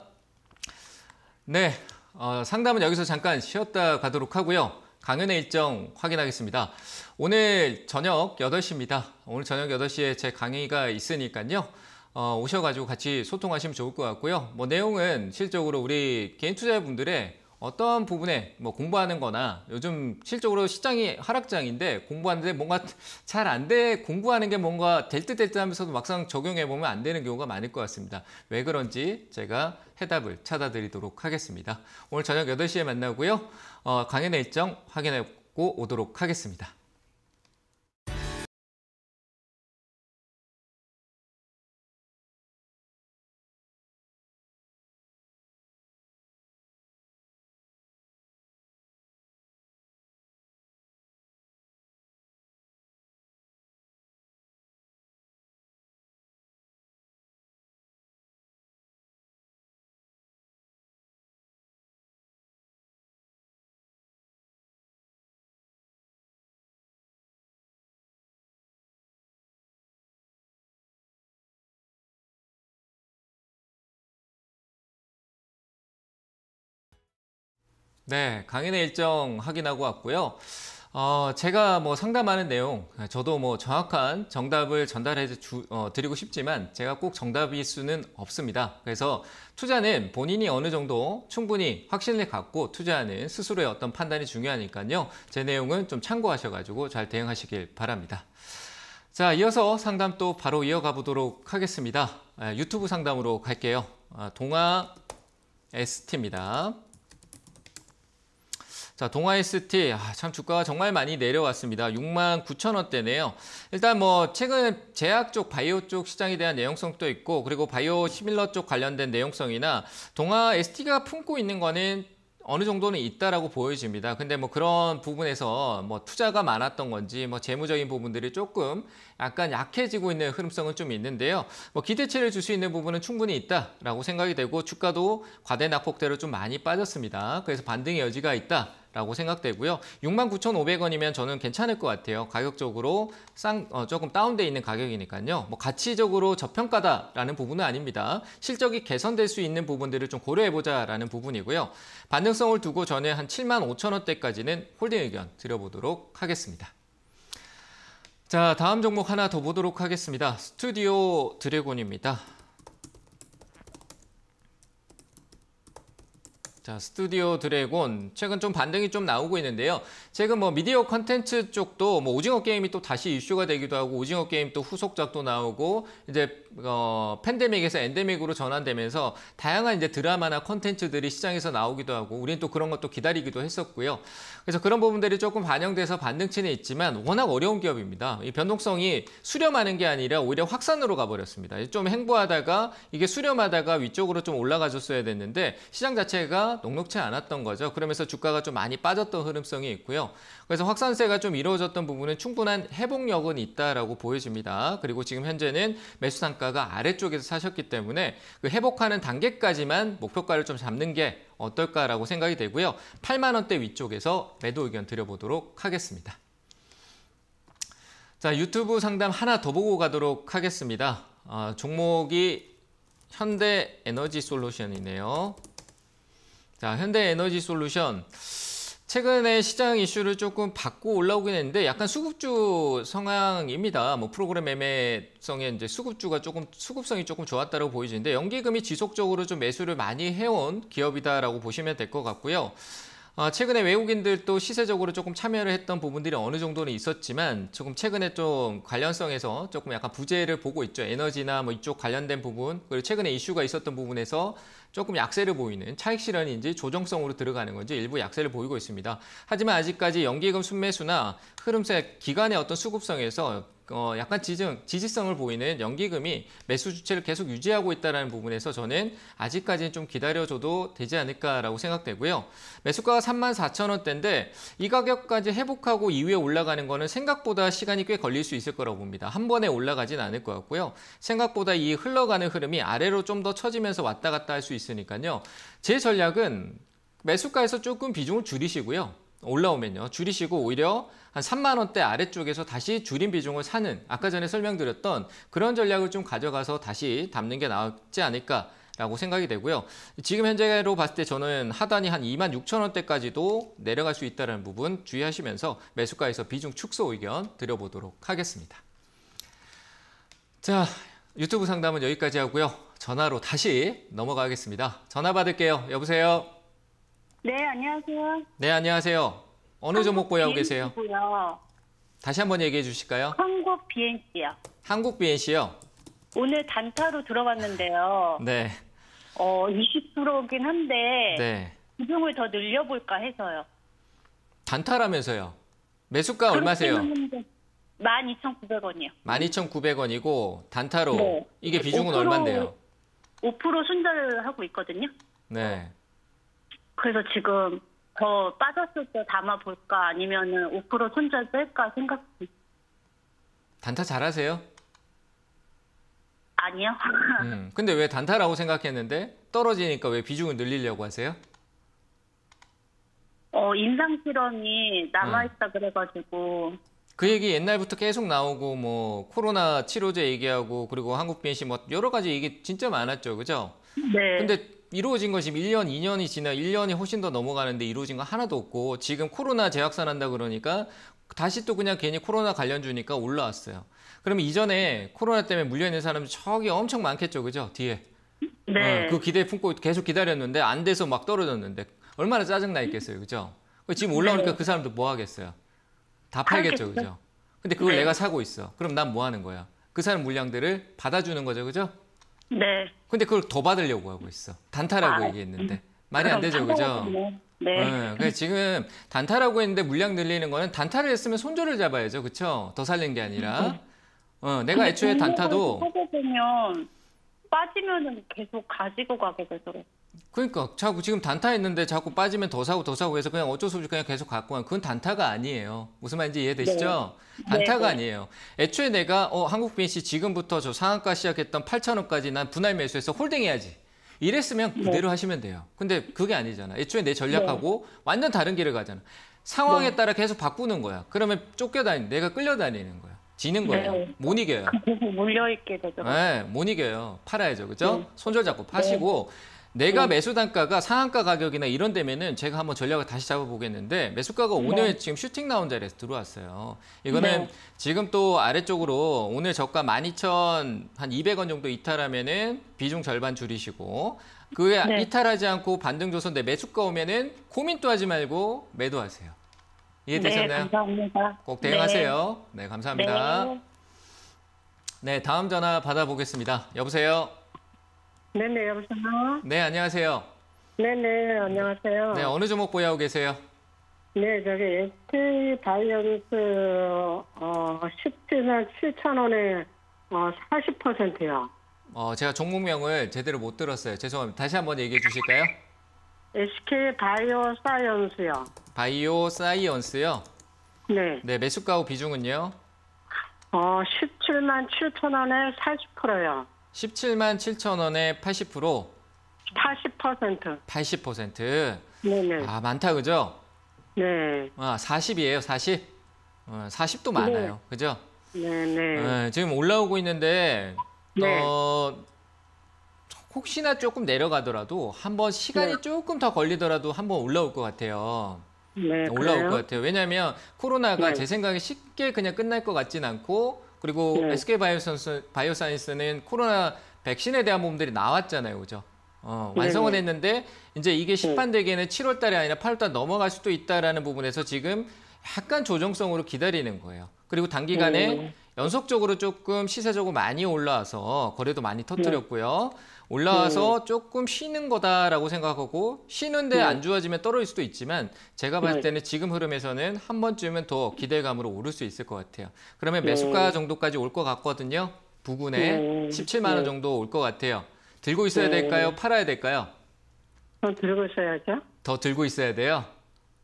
네, 어, 상담은 여기서 잠깐 쉬었다 가도록 하고요. 강연의 일정 확인하겠습니다. 오늘 저녁 8시입니다. 오늘 저녁 8시에 제 강의가 있으니까요. 어, 오셔가지고 같이 소통하시면 좋을 것 같고요. 뭐 내용은 실적으로 우리 개인 투자자분들의 어떠한 부분에 뭐 공부하는 거나 요즘 실적으로 시장이 하락장인데 공부하는데 뭔가 잘 안 돼 공부하는 게 뭔가 될 듯 될 듯 하면서도 막상 적용해 보면 안 되는 경우가 많을 것 같습니다. 왜 그런지 제가 해답을 찾아드리도록 하겠습니다. 오늘 저녁 8시에 만나고요. 어, 강연의 일정 확인해 고 오도록 하겠습니다. 네, 강연의 일정 확인하고 왔고요. 어, 제가 뭐 상담하는 내용, 저도 뭐 정확한 정답을 전달해 주, 어, 드리고 싶지만 제가 꼭 정답일 수는 없습니다. 그래서 투자는 본인이 어느 정도 충분히 확신을 갖고 투자하는 스스로의 어떤 판단이 중요하니까요. 제 내용은 좀 참고하셔가지고 잘 대응하시길 바랍니다. 자, 이어서 상담 또 바로 이어가 보도록 하겠습니다. 예, 유튜브 상담으로 갈게요. 아, 동아 ST입니다. 자, 동아 ST 아, 참 주가가 정말 많이 내려왔습니다. 6만 9천 원대네요. 일단 뭐 최근 제약 쪽, 바이오 쪽 시장에 대한 내용성도 있고 그리고 바이오 시밀러 쪽 관련된 내용성이나 동아 ST가 품고 있는 거는 어느 정도는 있다라고 보여집니다. 근데 뭐 그런 부분에서 뭐 투자가 많았던 건지 뭐 재무적인 부분들이 조금 약간 약해지고 있는 흐름성은 좀 있는데요. 뭐 기대치를 줄 수 있는 부분은 충분히 있다라고 생각이 되고 주가도 과대 낙폭대로 좀 많이 빠졌습니다. 그래서 반등의 여지가 있다. 라고 생각되고요. 69,500원이면 저는 괜찮을 것 같아요. 가격적으로 쌍, 어, 조금 다운되어 있는 가격이니까요. 뭐 가치적으로 저평가다라는 부분은 아닙니다. 실적이 개선될 수 있는 부분들을 좀 고려해보자라는 부분이고요. 반등성을 두고 저는 한 7만 5천 원대까지는 홀딩 의견 드려보도록 하겠습니다. 자, 다음 종목 하나 더 보도록 하겠습니다. 스튜디오 드래곤입니다. 자, 스튜디오 드래곤. 최근 좀 반등이 좀 나오고 있는데요. 최근 뭐 미디어 컨텐츠 쪽도 뭐 오징어 게임이 또 다시 이슈가 되기도 하고 오징어 게임 또 후속작도 나오고 이제 어 팬데믹에서 엔데믹으로 전환되면서 다양한 이제 드라마나 컨텐츠들이 시장에서 나오기도 하고 우리는 또 그런 것도 기다리기도 했었고요. 그래서 그런 부분들이 조금 반영돼서 반등치는 있지만 워낙 어려운 기업입니다. 이 변동성이 수렴하는 게 아니라 오히려 확산으로 가버렸습니다. 좀 행보하다가 이게 수렴하다가 위쪽으로 좀 올라가줬어야 됐는데 시장 자체가 녹록치 않았던 거죠. 그러면서 주가가 좀 많이 빠졌던 흐름성이 있고요. 그래서 확산세가 좀 이루어졌던 부분은 충분한 회복력은 있다라고 보여집니다. 그리고 지금 현재는 매수 상가가 아래쪽에서 사셨기 때문에 그 회복하는 단계까지만 목표가를 좀 잡는 게 어떨까라고 생각이 되고요. 8만 원대 위쪽에서 매도 의견 드려보도록 하겠습니다. 자 유튜브 상담 하나 더 보고 가도록 하겠습니다. 아, 종목이 현대 에너지 솔루션이네요. 자, 현대 에너지 솔루션. 최근에 시장 이슈를 조금 받고 올라오긴 했는데 약간 수급주 성향입니다. 뭐 프로그램 매매성에 이제 수급주가 조금 수급성이 조금 좋았다고 보여지는데 연기금이 지속적으로 좀 매수를 많이 해온 기업이다라고 보시면 될 것 같고요. 아, 최근에 외국인들도 시세적으로 조금 참여를 했던 부분들이 어느 정도는 있었지만 조금 최근에 좀 관련성에서 조금 약간 부재를 보고 있죠. 에너지나 뭐 이쪽 관련된 부분 그리고 최근에 이슈가 있었던 부분에서 조금 약세를 보이는 차익 실현인지 조정성으로 들어가는 건지 일부 약세를 보이고 있습니다. 하지만 아직까지 연기금 순매수나 흐름세 기간의 어떤 수급성에서 어, 약간 지정, 지지성을 보이는 연기금이 매수 주체를 계속 유지하고 있다는 부분에서 저는 아직까지는 좀 기다려줘도 되지 않을까라고 생각되고요. 매수가가 34,000원대인데 이 가격까지 회복하고 이후에 올라가는 거는 생각보다 시간이 꽤 걸릴 수 있을 거라고 봅니다. 한 번에 올라가진 않을 것 같고요. 생각보다 이 흘러가는 흐름이 아래로 좀 더 처지면서 왔다 갔다 할 수 있으니까요. 제 전략은 매수가에서 조금 비중을 줄이시고요. 올라오면요. 줄이시고 오히려 한 3만 원대 아래쪽에서 다시 줄인 비중을 사는 아까 전에 설명드렸던 그런 전략을 좀 가져가서 다시 담는 게 나았지 않을까 라고 생각이 되고요. 지금 현재로 봤을 때 저는 하단이 한 2만 6천 원대까지도 내려갈 수 있다는 부분 주의하시면서 매수가에서 비중 축소 의견 드려보도록 하겠습니다. 자, 유튜브 상담은 여기까지 하고요. 전화로 다시 넘어가겠습니다. 전화 받을게요. 여보세요? 네, 안녕하세요. 네, 안녕하세요. 어느 종목 보유하고 계세요? 고요. 다시 한번 얘기해 주실까요? 한국 BNC요. 한국 BNC요? 오늘 단타로 들어봤는데요. 네. 어, 20%긴 한데 네. 비중을 더 늘려볼까 해서요. 단타라면서요? 매수가 얼마세요? 12,900원이요. 12,900원이고 단타로 네. 이게 비중은 얼마데요5%순자 하고 있거든요. 네. 그래서 지금 더 빠졌을 때 담아볼까 아니면은 5% 손절 뺄까 생각 중. 단타 잘하세요? 아니요. 음, 근데 왜 단타라고 생각했는데 떨어지니까 왜 비중을 늘리려고 하세요? 어, 임상 실험이 남아있다 음. 그래가지고. 그 얘기 옛날부터 계속 나오고 뭐 코로나 치료제 얘기하고 그리고 한국 BNC 뭐 여러 가지 얘기 진짜 많았죠, 그죠? 네. 근데 이루어진 것이 1년, 2년이 지나 1년이 훨씬 더 넘어가는데 이루어진 거 하나도 없고 지금 코로나 재확산한다 그러니까 다시 또 그냥 괜히 코로나 관련 주니까 올라왔어요. 그러면 이전에 코로나 때문에 물려있는 사람 저기 엄청 많겠죠, 그죠? 뒤에. 네. 어, 그 기대 품고 계속 기다렸는데 안 돼서 막 떨어졌는데 얼마나 짜증 나 있겠어요, 그죠? 그 지금 올라오니까 네. 그 사람도 뭐 하겠어요? 다 팔겠죠, 겠죠 그죠? 근데 그걸 네. 내가 사고 있어. 그럼 난 뭐 하는 거야? 그 사람 물량들을 받아주는 거죠, 그죠? 네. 근데 그걸 더 받으려고 하고 있어. 단타라고 아, 얘기했는데. 음. 말이 안 되죠, 그죠? 네. 네. 그러니까 지금 단타라고 했는데 물량 늘리는 거는 단타를 했으면 손절을 잡아야죠, 그쵸더 살린 게 아니라. 음, 어, 내가 애초에 단타도 빠지면 계속 가지고 가게 되더 그러니까 자꾸 지금 단타 했는데 자꾸 빠지면 더 사고 더 사고 해서 그냥 어쩔 수 없이 그냥 계속 갖고만 가 그건 단타가 아니에요. 무슨 말인지 이해되시죠? 네. 단타가 네. 네. 아니에요. 애초에 내가 어한국 비행시 지금부터 저 상한가 시작했던 8천 원까지 난 분할 매수해서 홀딩해야지. 이랬으면 네. 그대로 네. 하시면 돼요. 근데 그게 아니잖아. 애초에 내 전략하고 네. 완전 다른 길을 가잖아. 상황에 따라 계속 바꾸는 거야. 그러면 쫓겨다니 내가 끌려다니는 거야. 지는 거예요. 네. 못 이겨요. 물려있게 되죠. 네, 못 이겨요. 팔아야죠. 그죠? 손절 잡고 파시고 내가 네. 매수 단가가 상한가 가격이나 이런 데면은 제가 한번 전략을 다시 잡아보겠는데 매수가가 네. 오늘 네. 지금 슈팅 나온 자리에서 들어왔어요. 이거는 네. 지금 또 아래쪽으로 오늘 저가 12,200원 정도 이탈하면은 비중 절반 줄이시고 그에 네. 이탈하지 않고 반등 조선대 매수가 오면은 고민도 하지 말고 매도하세요. 이해되셨나요? 네, 감사합니다. 꼭 대응하세요. 네, 감사합니다. 네, 네 다음 전화 받아보겠습니다. 여보세요? 네네, 네, 여보세요? 네, 안녕하세요. 네네, 네, 안녕하세요. 네, 어느 종목 보유하고 계세요? 네, 저기 SK 바이오닉스 어, 10주년 7천 원에 어, 40%요. 어, 제가 종목명을 제대로 못 들었어요. 죄송합니다. 다시 한번 얘기해 주실까요? SK 바이오 사이언스요. 바이오 사이언스요? 네. 네, 매수가 후 비중은요? 어, 17만 7천 원에 40%요. 17만 7천 원에 80% 80%. 80%. 네네. 아, 많다, 그죠? 네. 아, 40이에요, 40. 어, 40도 많아요, 네. 그죠? 네네. 네, 지금 올라오고 있는데, 네. 어, 혹시나 조금 내려가더라도 한번 시간이 네. 조금 더 걸리더라도 한번 올라올 것 같아요. 네, 올라올 그래요? 것 같아요. 왜냐하면 코로나가 네. 제 생각에 쉽게 그냥 끝날 것 같진 않고 그리고 네. SK 바이오사이언스, 바이오사이언스는 코로나 백신에 대한 부분들이 나왔잖아요, 그죠? 어, 네, 완성은 네. 했는데 이제 이게 네. 시판되기에는 7월 달이 아니라 8월 달 넘어갈 수도 있다라는 부분에서 지금 약간 조정성으로 기다리는 거예요. 그리고 단기간에 네. 연속적으로 조금 시세적으로 많이 올라와서 거래도 많이 터뜨렸고요. 네. 올라와서 네. 조금 쉬는 거다라고 생각하고 쉬는데 네. 안 좋아지면 떨어질 수도 있지만 제가 봤을 네. 때는 지금 흐름에서는 한 번쯤은 더 기대감으로 오를 수 있을 것 같아요. 그러면 네. 매수가 정도까지 올 것 같거든요. 부근에 17만 원 정도 올 것 같아요. 들고 있어야 될까요? 팔아야 될까요? 더 들고 있어야죠. 더 들고 있어야 돼요.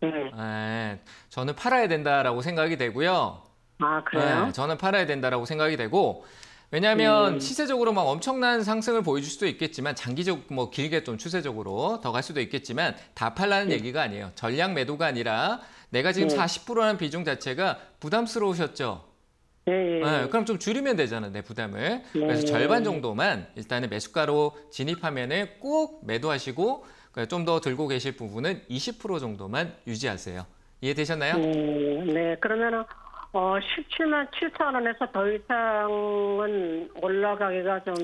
네. 네. 저는 팔아야 된다라고 생각이 되고요. 아, 그래요? 네, 저는 팔아야 된다라고 생각이 되고 왜냐하면 음. 시세적으로 막 엄청난 상승을 보여줄 수도 있겠지만 장기적 뭐 길게 좀 추세적으로 더 갈 수도 있겠지만 다 팔라는 음. 얘기가 아니에요. 전략 매도가 아니라 내가 지금 음. 40%라는 비중 자체가 부담스러우셨죠. 예, 예, 예, 네, 그럼 좀 줄이면 되잖아요, 내 부담을. 예, 그래서 절반 정도만 일단은 매수가로 진입하면 꼭 매도하시고 그러니까 좀더 들고 계실 부분은 20% 정도만 유지하세요. 이해되셨나요? 음, 네, 그러면은 어, 17만 7천 원에서 더 이상은 올라가기가 좀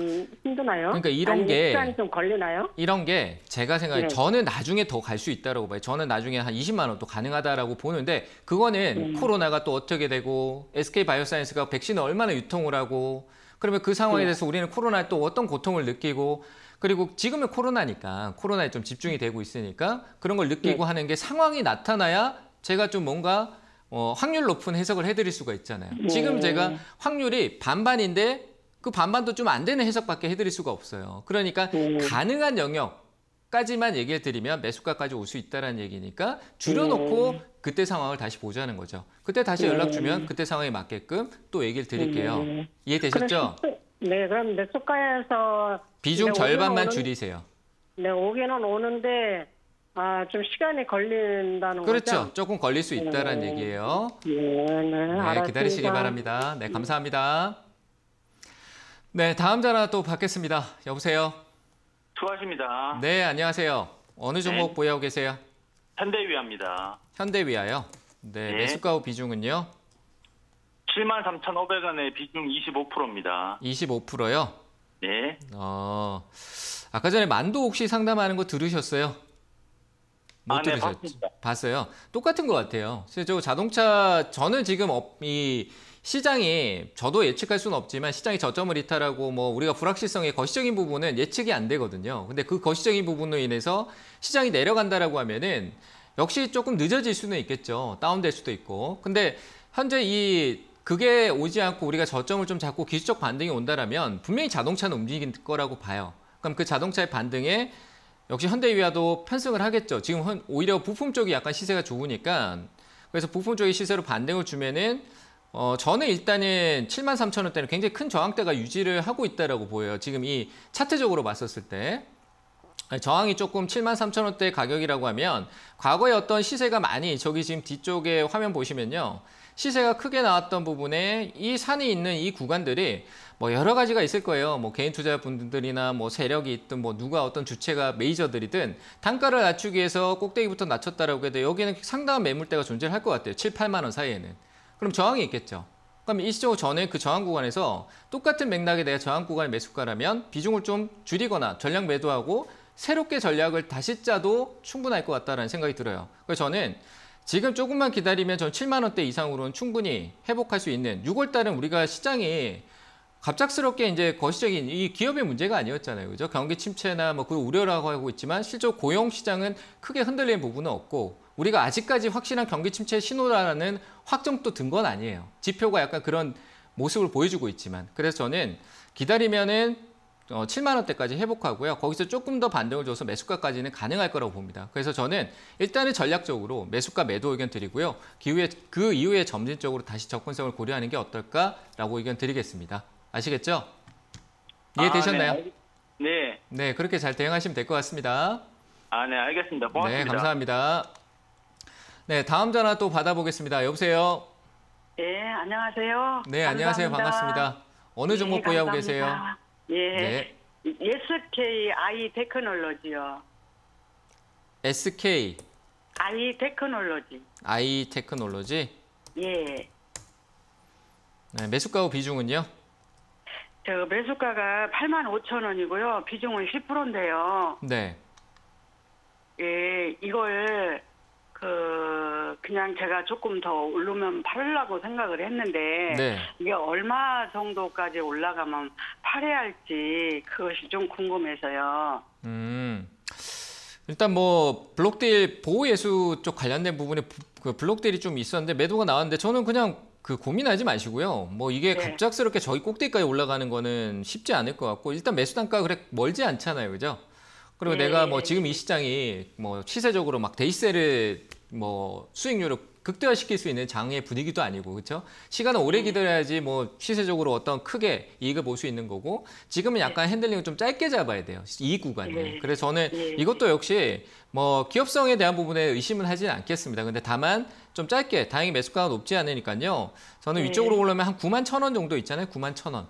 힘드나요? 그러니까 이런 게이좀 걸리나요? 이런 게 제가 생각해 네. 저는 나중에 더 갈 수 있다라고 봐요. 저는 나중에 한 20만 원도 가능하다라고 보는데 그거는 네. 코로나가 또 어떻게 되고 SK 바이오사이언스가 백신을 얼마나 유통을 하고 그러면 그 상황에 네. 대해서 우리는 코로나에 또 어떤 고통을 느끼고 그리고 지금은 코로나니까 코로나에 좀 집중이 되고 있으니까 그런 걸 느끼고 네. 하는 게 상황이 나타나야 제가 좀 뭔가 어, 확률 높은 해석을 해드릴 수가 있잖아요. 네. 지금 제가 확률이 반반인데 그 반반도 좀 안 되는 해석밖에 해드릴 수가 없어요. 그러니까 네. 가능한 영역까지만 얘기해드리면 매수가까지 올 수 있다는 얘기니까 줄여놓고 네. 그때 상황을 다시 보자는 거죠. 그때 다시 네. 연락 주면 그때 상황에 맞게끔 또 얘기를 드릴게요. 네. 이해되셨죠? 네, 그럼 매수가에서 비중 네, 절반만 오는, 줄이세요. 네, 오기는 오는데 아, 좀 시간이 걸린다는 그렇죠. 거죠? 그렇죠. 조금 걸릴 수 있다는 네. 얘기예요. 예, 네, 네, 네 기다리시기 바랍니다. 네, 감사합니다. 네, 다음 전화 또 받겠습니다. 여보세요? 수고하십니다. 네, 안녕하세요. 어느 네. 종목 네. 보유하고 계세요? 현대위아입니다. 현대위아요? 네, 네. 매수가 후 비중은요? 7 3 5 0 0원의 비중 25%입니다. 25%요? 네. 어, 아까 전에 만도 혹시 상담하는 거 들으셨어요? 못 아, 들으셨죠? 네, 봤어요. 똑같은 것 같아요. 실 자동차 저는 지금 업, 이 시장이 저도 예측할 수는 없지만 시장이 저점을 이탈하고 뭐 우리가 불확실성의 거시적인 부분은 예측이 안 되거든요. 근데 그 거시적인 부분으로 인해서 시장이 내려간다라고 하면은 역시 조금 늦어질 수는 있겠죠. 다운될 수도 있고. 근데 현재 이 그게 오지 않고 우리가 저점을 좀 잡고 기술적 반등이 온다라면 분명히 자동차는 움직일 거라고 봐요. 그럼 그 자동차의 반등에 역시 현대위아도 편승을 하겠죠. 지금 오히려 부품 쪽이 약간 시세가 좋으니까 그래서 부품 쪽이 시세로 반등을 주면은 어, 저는 일단은 7만 3천 원대는 굉장히 큰 저항대가 유지를 하고 있다라고 보여요. 지금 이 차트적으로 봤었을 때 아, 저항이 조금 7만 3천 원대 가격이라고 하면 과거에 어떤 시세가 많이 저기 지금 뒤쪽에 화면 보시면요. 시세가 크게 나왔던 부분에 이 산이 있는 이 구간들이 뭐 여러 가지가 있을 거예요. 뭐 개인 투자분들이나 뭐 세력이 있든 뭐 누가 어떤 주체가 메이저들이든 단가를 낮추기 위해서 꼭대기부터 낮췄다라고 해도 여기는 상당한 매물대가 존재할 것 같아요. 7, 8만 원 사이에는. 그럼 저항이 있겠죠. 그럼 일시적으 전에 그 저항 구간에서 똑같은 맥락에 대가 저항 구간의 매수가라면 비중을 좀 줄이거나 전략 매도하고 새롭게 전략을 다시 짜도 충분할 것같다는 생각이 들어요. 그래서 저는 지금 조금만 기다리면 전 7만 원대 이상으로는 충분히 회복할 수 있는 6월 달은 우리가 시장이 갑작스럽게 이제 거시적인 이 기업의 문제가 아니었잖아요. 그죠? 경기 침체나 뭐 그 우려라고 하고 있지만 실제 고용 시장은 크게 흔들리는 부분은 없고 우리가 아직까지 확실한 경기 침체 신호라는 확정도 든 건 아니에요. 지표가 약간 그런 모습을 보여주고 있지만 그래서 저는 기다리면은 어, 7만 원대까지 회복하고요. 거기서 조금 더 반등을 줘서 매수가까지는 가능할 거라고 봅니다. 그래서 저는 일단은 전략적으로 매수가 매도 의견 드리고요. 그 이후에, 그 이후에 점진적으로 다시 접근성을 고려하는 게 어떨까라고 의견 드리겠습니다. 아시겠죠? 이해되셨나요? 아, 네. 네. 네, 그렇게 잘 대응하시면 될 것 같습니다. 아, 네, 알겠습니다. 고맙습니다. 네, 감사합니다. 네, 다음 전화 또 받아보겠습니다. 여보세요? 네, 안녕하세요. 네, 감사합니다. 안녕하세요. 반갑습니다. 어느 네, 종목 네, 보유하고 계세요? 예. 네. SK I 테크놀로지요. SK I 테크놀로지. I 테크놀로지? 예. 네, 매수가 후 비중은요? 저 매수가가 8만 5천 원이고요. 비중은 10%인데요. 네. 예, 이걸 그 그냥 제가 조금 더 오르면 팔으려고 생각을 했는데 네. 이게 얼마 정도까지 올라가면 팔해야 할지 그것이 좀 궁금해서요. 음. 일단 뭐 블록딜 보호 예수 쪽 관련된 부분에 그 블록딜이 좀 있었는데 매도가 나왔는데 저는 그냥 그 고민하지 마시고요. 뭐 이게 네. 갑작스럽게 저희 꼭대기까지 올라가는 거는 쉽지 않을 것 같고 일단 매수 단가 그래 멀지 않잖아요. 그죠? 그리고 네. 내가 뭐 예, 예. 지금 이 시장이 뭐 시세적으로 막데이셀을뭐 수익률을 극대화시킬 수 있는 장의 분위기도 아니고 그렇죠? 시간을 오래 음. 기다려야지 뭐 시세적으로 어떤 크게 이익을 볼 수 있는 거고 지금은 네. 약간 핸들링을 좀 짧게 잡아야 돼요. 이구간에 네. 그래서 저는 네. 이것도 역시 뭐 기업성에 대한 부분에 의심을 하진 않겠습니다. 근데 다만 좀 짧게 다행히 매수가가 높지 않으니까요. 저는 위쪽으로 오려면 한 9만 천 원 정도 있잖아요. 9만 천 원.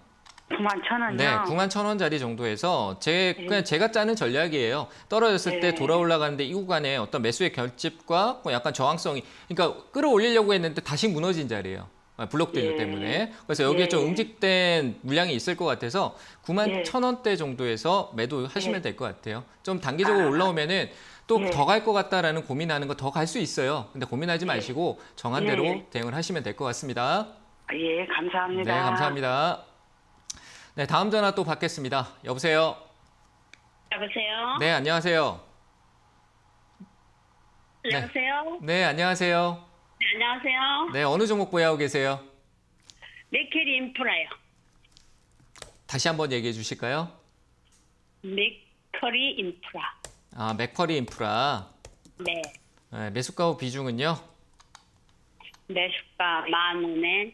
9만 천원 네, 9만 천 원짜리 정도에서 제 네. 그냥 제가 짜는 전략이에요. 떨어졌을 네. 때 돌아 올라가는데 이 구간에 어떤 매수의 결집과 뭐 약간 저항성이 그러니까 끌어올리려고 했는데 다시 무너진 자리예요. 아, 블록 들러 예. 때문에 그래서 여기에 예. 좀 응집된 물량이 있을 것 같아서 9만 예. 천 원대 정도에서 매도하시면 예. 될것 같아요. 좀 단기적으로 아. 올라오면은 또 더 갈것 예. 같다라는 고민하는 거 더 갈 수 있어요. 근데 고민하지 예. 마시고 정한 대로 대응을 하시면 될 것 같습니다. 아, 예, 감사합니다. 네, 감사합니다. 네, 다음 전화 또 받겠습니다. 여보세요? 여보세요? 네, 안녕하세요. 네. 여보세요? 네, 안녕하세요. 네, 안녕하세요. 네, 어느 종목 보유하고 계세요? 메켈 인프라요. 다시 한번 얘기해 주실까요? 맥커리 인프라. 아, 맥커리 인프라. 네. 네 매수가 후 비중은요? 매수가 만 원에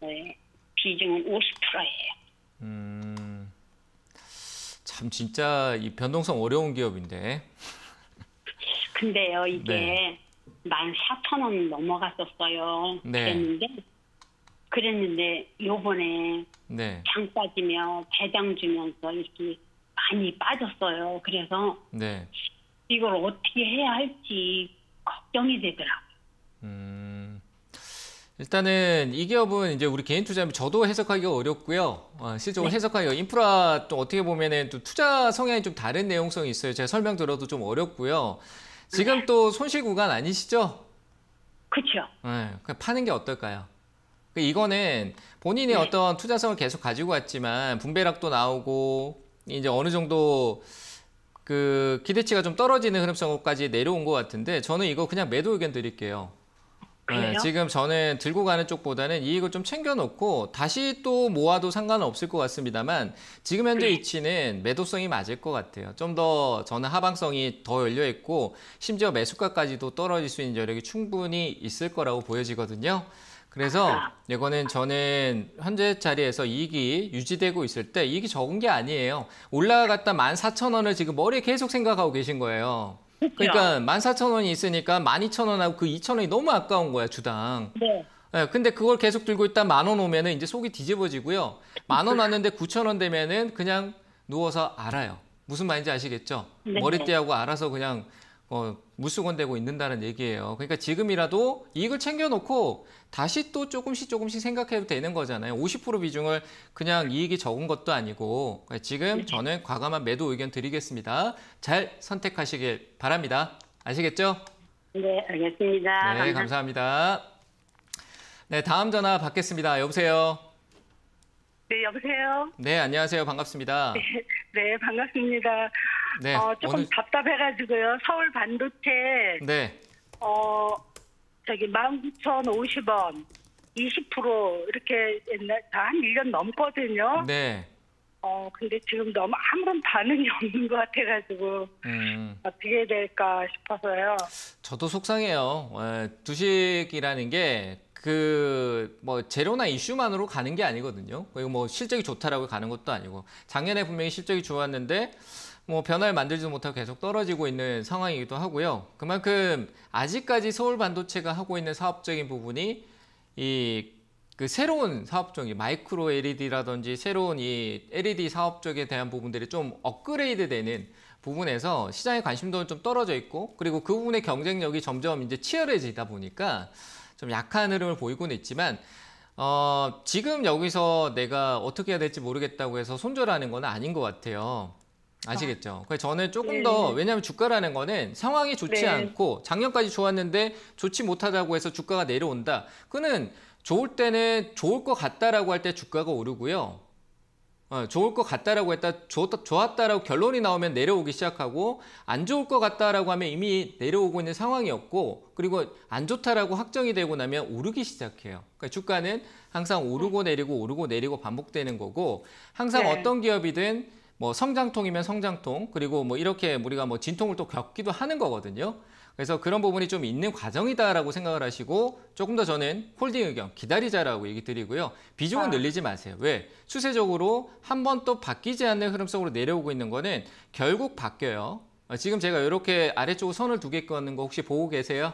네, 비중은 50%예요. 음. 참 진짜 이 변동성 어려운 기업인데. 근데요 이게 네. 14,000원 넘어갔었어요. 네. 그랬는데 그랬는데 요번에 네. 장 빠지며 배당 주면서 이렇게 많이 빠졌어요. 그래서 네. 이걸 어떻게 해야 할지 걱정이 되더라고요. 음. 일단은 이 기업은 이제 우리 개인 투자면 저도 해석하기가 어렵고요. 어, 실적으로 네. 해석하기가 인프라 또 어떻게 보면은 또 투자 성향이 좀 다른 내용성이 있어요. 제가 설명 들어도 좀 어렵고요. 지금 네. 또 손실 구간 아니시죠? 그렇죠. 네, 그냥 그러니까 파는 게 어떨까요? 그러니까 이거는 본인이 네. 어떤 투자성을 계속 가지고 왔지만 분배락도 나오고 이제 어느 정도 그 기대치가 좀 떨어지는 흐름성까지 내려온 것 같은데 저는 이거 그냥 매도 의견 드릴게요. 네, 지금 저는 들고 가는 쪽보다는 이익을 좀 챙겨놓고 다시 또 모아도 상관은 없을 것 같습니다만 지금 현재 네. 위치는 매도성이 맞을 것 같아요. 좀 더 저는 하방성이 더 열려 있고 심지어 매수가까지도 떨어질 수 있는 여력이 충분히 있을 거라고 보여지거든요. 그래서 이거는 저는 현재 자리에서 이익이 유지되고 있을 때 이익이 적은 게 아니에요. 올라갔다 14,000원을 지금 머리에 계속 생각하고 계신 거예요. 그러니까 1 4 0 0 0 원이 있으니까 1 2 0 0 0 원하고 그2 0 0 0 원이 너무 아까운 거야 주당. 네. 네, 근데 그걸 계속 들고 있다 만 원 오면은 이제 속이 뒤집어지고요. 만원 네. 왔는데 9 0 0 0원 되면은 그냥 누워서 알아요. 무슨 말인지 아시겠죠? 네. 머리띠하고 알아서 그냥 어, 무수건되고 있는다는 얘기예요. 그러니까 지금이라도 이익을 챙겨놓고 다시 또 조금씩 조금씩 생각해도 되는 거잖아요. 50% 비중을 그냥 이익이 적은 것도 아니고 지금 그렇죠. 저는 과감한 매도 의견 드리겠습니다. 잘 선택하시길 바랍니다. 아시겠죠? 네, 알겠습니다. 네, 감사합니다. 네, 다음 전화 받겠습니다. 여보세요? 네, 여보세요? 네, 안녕하세요. 반갑습니다. 네, 네 반갑습니다. 네, 어, 조금 오늘... 답답해가지고요. 서울 반도체 네. 어 저기 19,050원 20% 이렇게 옛날 한 1년 넘거든요. 네. 어 근데 지금 너무 아무런 반응이 없는 것 같아가지고 음. 어떻게 될까 싶어서요. 저도 속상해요. 어, 주식이라는 게 그 뭐 재료나 이슈만으로 가는 게 아니거든요. 그리고 뭐 실적이 좋다라고 가는 것도 아니고 작년에 분명히 실적이 좋았는데 뭐 변화를 만들지 못하고 계속 떨어지고 있는 상황이기도 하고요. 그만큼 아직까지 서울 반도체가 하고 있는 사업적인 부분이 이 그 새로운 사업 쪽이 마이크로 LED라든지 새로운 이 LED 사업 쪽에 대한 부분들이 좀 업그레이드 되는 부분에서 시장의 관심도는 좀 떨어져 있고 그리고 그 부분의 경쟁력이 점점 이제 치열해지다 보니까 좀 약한 흐름을 보이고는 있지만 어, 지금 여기서 내가 어떻게 해야 될지 모르겠다고 해서 손절하는 건 아닌 것 같아요. 아시겠죠? 그 저는 조금 네. 더 왜냐하면 주가라는 거는 상황이 좋지 네. 않고 작년까지 좋았는데 좋지 못하다고 해서 주가가 내려온다. 그는 좋을 때는 좋을 것 같다라고 할 때 주가가 오르고요. 어, 좋을 것 같다라고 했다, 좋았다, 좋았다라고 결론이 나오면 내려오기 시작하고 안 좋을 것 같다라고 하면 이미 내려오고 있는 상황이었고 그리고 안 좋다라고 확정이 되고 나면 오르기 시작해요. 그러니까 주가는 항상 오르고 내리고 오르고 내리고 반복되는 거고 항상 네. 어떤 기업이든 뭐 성장통이면 성장통 그리고 뭐 이렇게 우리가 뭐 진통을 또 겪기도 하는 거거든요. 그래서 그런 부분이 좀 있는 과정이다라고 생각을 하시고 조금 더 저는 홀딩 의견 기다리자라고 얘기 드리고요. 비중은 아. 늘리지 마세요. 왜? 추세적으로 한 번 또 바뀌지 않는 흐름 속으로 내려오고 있는 거는 결국 바뀌어요. 지금 제가 이렇게 아래쪽으로 선을 두개 끄는 거 혹시 보고 계세요?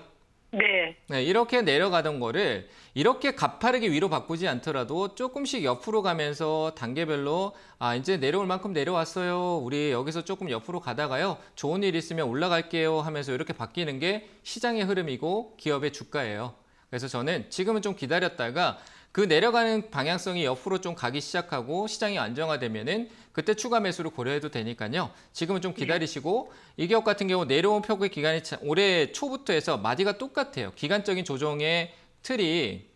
네. 네. 이렇게 내려가던 거를 이렇게 가파르게 위로 바꾸지 않더라도 조금씩 옆으로 가면서 단계별로 아, 이제 내려올 만큼 내려왔어요. 우리 여기서 조금 옆으로 가다가요. 좋은 일 있으면 올라갈게요 하면서 이렇게 바뀌는 게 시장의 흐름이고 기업의 주가예요. 그래서 저는 지금은 좀 기다렸다가 그 내려가는 방향성이 옆으로 좀 가기 시작하고 시장이 안정화되면은 그때 추가 매수를 고려해도 되니까요. 지금은 좀 네. 기다리시고 예. 이 기업 같은 경우 내려온 표기 기간이 올해 초부터 해서 마디가 똑같아요. 기간적인 조정의 틀이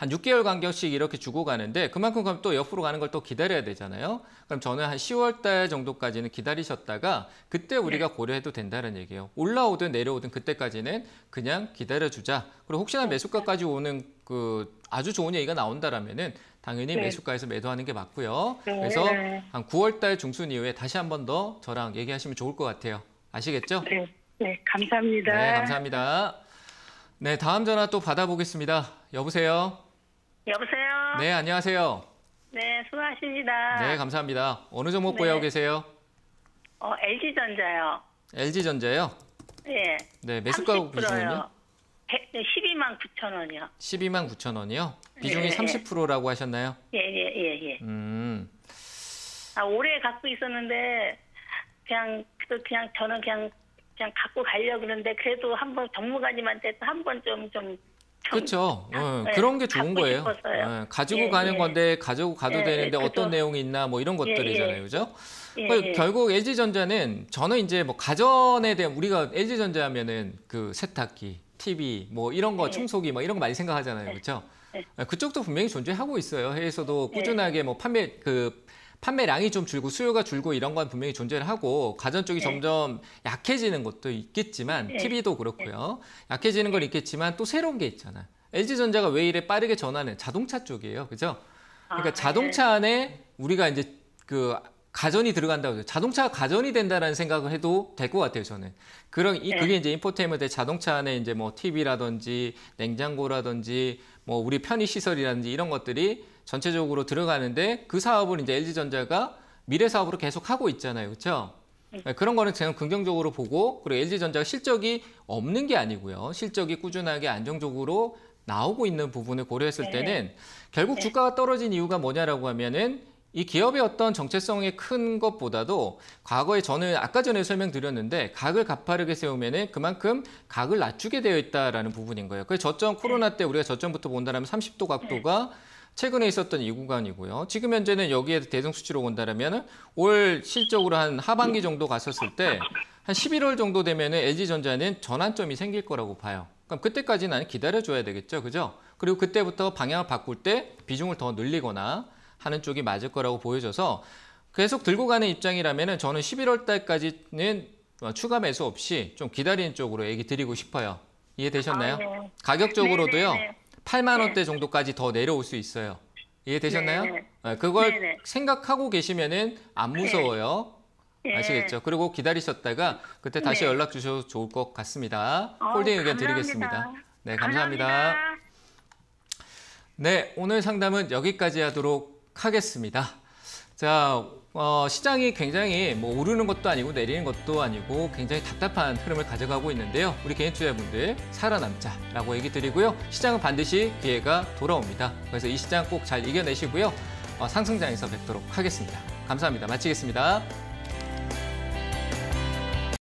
한 6개월 간격씩 이렇게 주고 가는데 그만큼 그럼 또 옆으로 가는 걸 또 기다려야 되잖아요. 그럼 저는 한 10월 달 정도까지는 기다리셨다가 그때 네. 우리가 고려해도 된다는 얘기예요. 올라오든 내려오든 그때까지는 그냥 기다려주자. 그리고 혹시나 네. 매수가까지 오는 그 아주 좋은 얘기가 나온다라면은 당연히 네. 매수가에서 매도하는 게 맞고요. 네. 그래서 한 9월 달 중순 이후에 다시 한 번 더 저랑 얘기하시면 좋을 것 같아요. 아시겠죠? 네. 네, 감사합니다. 네, 감사합니다. 네, 다음 전화 또 받아보겠습니다. 여보세요? 여보세요. 네, 안녕하세요. 네, 수고하십니다. 네, 감사합니다. 어느 종목 네. 보유하고 계세요? 어, LG 전자요. LG 전자요? 예. 네. 네, 매수가고 계시군요. 12만 9천 원이요. 12만 9천 원이요? 예, 비중이 예, 30%라고 하셨나요? 예, 예, 예, 예. 음. 아, 오래 갖고 있었는데 그냥 그 그냥 저는 그냥 그냥 갖고 가려고 그러는데 그래도 한번 정무관님한테 한번좀좀 그렇죠. 네, 그런 게 좋은 거예요. 네, 가지고 예, 가는 예. 건데 가지고 가도 예, 예 되는데 그 어떤 내용이 있나 뭐 이런 예, 것들이잖아요, 예. 그죠? 그러 그러니까 결국 LG 전자는 저는 이제 뭐 가전에 대한 우리가 LG 전자하면은 그 세탁기, TV 뭐 이런 거 청소기 뭐 이런 거 많이 생각하잖아요, 그렇죠? 그쪽도 분명히 존재하고 있어요. 해외에서도 네. 꾸준하게 뭐 판매 그 판매량이 좀 줄고 수요가 줄고 이런 건 분명히 존재를 하고 가전 쪽이 네. 점점 약해지는 것도 있겠지만 네. TV도 그렇고요. 네. 약해지는 건 네. 있겠지만 또 새로운 게 있잖아. LG전자가 왜 이래 빠르게 전환해? 자동차 쪽이에요. 그죠? 그러니까 아, 네. 자동차 안에 우리가 이제 그 가전이 들어간다고 해요. 자동차가 가전이 된다라는 생각을 해도 될 것 같아요, 저는. 그런 이 그게 이제 인포테인먼트 자동차 안에 이제 뭐 TV라든지 냉장고라든지 뭐 우리 편의 시설이라든지 이런 것들이 전체적으로 들어가는데 그 사업을 이제 LG전자가 미래 사업으로 계속 하고 있잖아요. 그렇죠? 네. 그런 거는 저는 긍정적으로 보고 그리고 LG전자가 실적이 없는 게 아니고요. 실적이 꾸준하게 안정적으로 나오고 있는 부분을 고려했을 네. 때는 결국 네. 주가가 떨어진 이유가 뭐냐라고 하면은 이 기업의 어떤 정체성이 큰 것보다도 과거에 저는 아까 전에 설명드렸는데 각을 가파르게 세우면은 그만큼 각을 낮추게 되어 있다라는 부분인 거예요. 그래서 저점 코로나 네. 때 우리가 저점부터 본다면 30도 각도가 최근에 있었던 이 구간이고요. 지금 현재는 여기에 대등 수치로 본다면 올 실적으로 한 하반기 정도 갔었을 때 한 11월 정도 되면 LG전자는 전환점이 생길 거라고 봐요. 그럼 그때까지는 기다려줘야 되겠죠. 그죠? 그리고 그때부터 방향을 바꿀 때 비중을 더 늘리거나 하는 쪽이 맞을 거라고 보여져서 계속 들고 가는 입장이라면 저는 11월 달까지는 추가 매수 없이 좀 기다리는 쪽으로 얘기 드리고 싶어요. 이해되셨나요? 아, 네. 가격적으로도요. 네, 네, 네. 8만 원대 정도까지 더 내려올 수 있어요. 이해되셨나요? 네. 네 그걸 네네. 네. 생각하고 계시면은 안 무서워요. 네. 아시겠죠? 그리고 기다리셨다가 그때 다시 네. 연락 주셔도 좋을 것 같습니다. 어, 홀딩 의견 드리겠습니다. 네, 감사합니다. 감사합니다. 네, 오늘 상담은 여기까지 하도록 하겠습니다. 자, 어, 시장이 굉장히 뭐 오르는 것도 아니고 내리는 것도 아니고 굉장히 답답한 흐름을 가져가고 있는데요. 우리 개인 투자분들 자 살아남자라고 얘기 드리고요. 시장은 반드시 기회가 돌아옵니다. 그래서 이 시장 꼭 잘 이겨내시고요. 어, 상승장에서 뵙도록 하겠습니다. 감사합니다. 마치겠습니다.